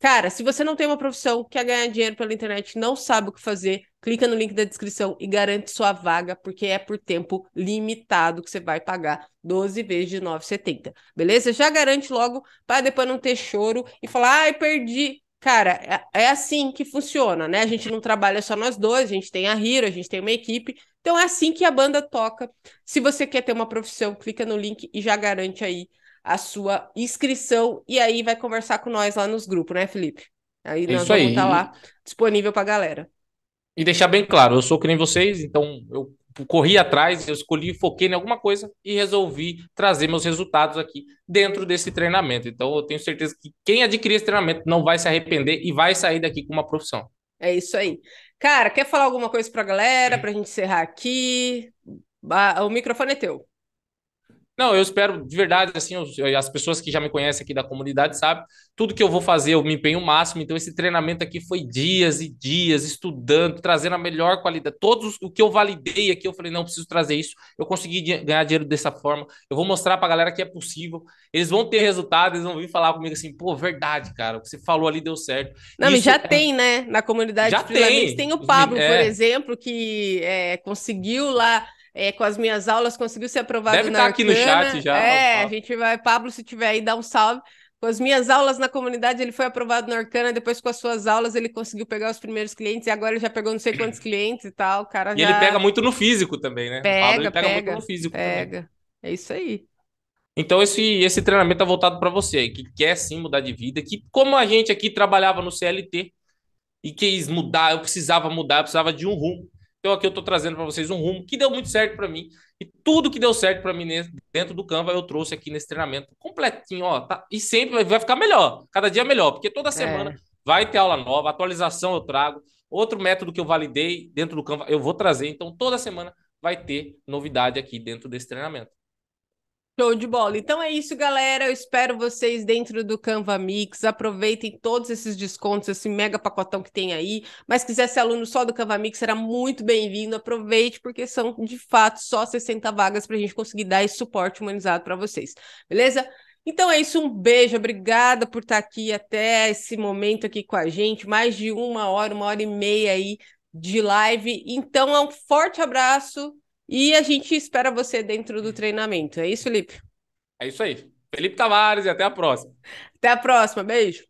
Cara, se você não tem uma profissão, quer ganhar dinheiro pela internet, não sabe o que fazer, clica no link da descrição e garante sua vaga, porque é por tempo limitado que você vai pagar 12 vezes de 9,70. Beleza? Já garante logo para depois não ter choro e falar: "Ai, perdi". Cara, é, é assim que funciona, né? A gente não trabalha só nós dois, a gente tem a Hiro, a gente tem uma equipe. Então é assim que a banda toca. Se você quer ter uma profissão, clica no link e já garante aí a sua inscrição e aí vai conversar com nós lá nos grupos, né, Felipe? Aí é nós vamos estar tá lá disponível pra galera.
E deixar bem claro, eu sou que nem vocês, então eu corri atrás, eu escolhi, foquei em alguma coisa e resolvi trazer meus resultados aqui dentro desse treinamento. Então, eu tenho certeza que quem adquirir esse treinamento não vai se arrepender e vai sair daqui com uma profissão.
É isso aí. Cara, quer falar alguma coisa para a galera, para a gente encerrar aqui? O microfone é teu.
Não, eu espero de verdade, assim, as pessoas que já me conhecem aqui da comunidade sabem, tudo que eu vou fazer eu me empenho o máximo. Então, esse treinamento aqui foi dias e dias estudando, trazendo a melhor qualidade. Todos o que eu validei aqui, eu falei, não, preciso trazer isso. Eu consegui ganhar dinheiro dessa forma. Eu vou mostrar pra galera que é possível. Eles vão ter resultado, eles vão vir falar comigo assim, pô, verdade, cara, o que você falou ali deu certo. Não, isso, mas já é... tem, né? Na comunidade já tem. tem o Pablo, é... por
exemplo, que é, conseguiu lá é, com as minhas aulas, conseguiu ser aprovado Deve na estar tá Arcana. aqui no chat já. É, a gente vai, Pablo, se tiver aí, dá um salve. Com as minhas aulas na comunidade, ele foi aprovado na Arcana, depois com as suas aulas ele conseguiu pegar os primeiros clientes, e agora ele já pegou não sei quantos clientes e tal, o cara E já... ele pega
muito no físico também, né? Pega, Pablo, ele pega, pega, muito no
físico Pega, também. é isso aí.
Então esse, esse treinamento tá voltado para você, que quer sim mudar de vida, que como a gente aqui trabalhava no CLT e quis mudar, eu precisava mudar, eu precisava de um rumo. Então aqui eu estou trazendo para vocês um rumo que deu muito certo para mim e tudo que deu certo para mim dentro do Canva eu trouxe aqui nesse treinamento completinho, ó, tá? E sempre vai ficar melhor, cada dia melhor, porque toda é. semana é. vai ter aula nova, atualização eu trago, outro método que eu validei dentro do Canva eu vou trazer, então toda semana vai ter novidade aqui dentro desse treinamento.
Show de bola. Então é isso, galera. Eu espero vocês dentro do Canva Mix. Aproveitem todos esses descontos, esse mega pacotão que tem aí. Mas quiser ser aluno só do Canva Mix, será muito bem-vindo. Aproveite, porque são de fato só 60 vagas para a gente conseguir dar esse suporte humanizado para vocês. Beleza? Então é isso, um beijo, obrigada por estar aqui até esse momento aqui com a gente, mais de uma hora, uma hora e meia aí de live. Então é um forte abraço, e a gente espera você dentro do treinamento. É isso, Felipe?
É isso aí. Felipe Tavares e até a próxima.
Até a próxima. Beijo.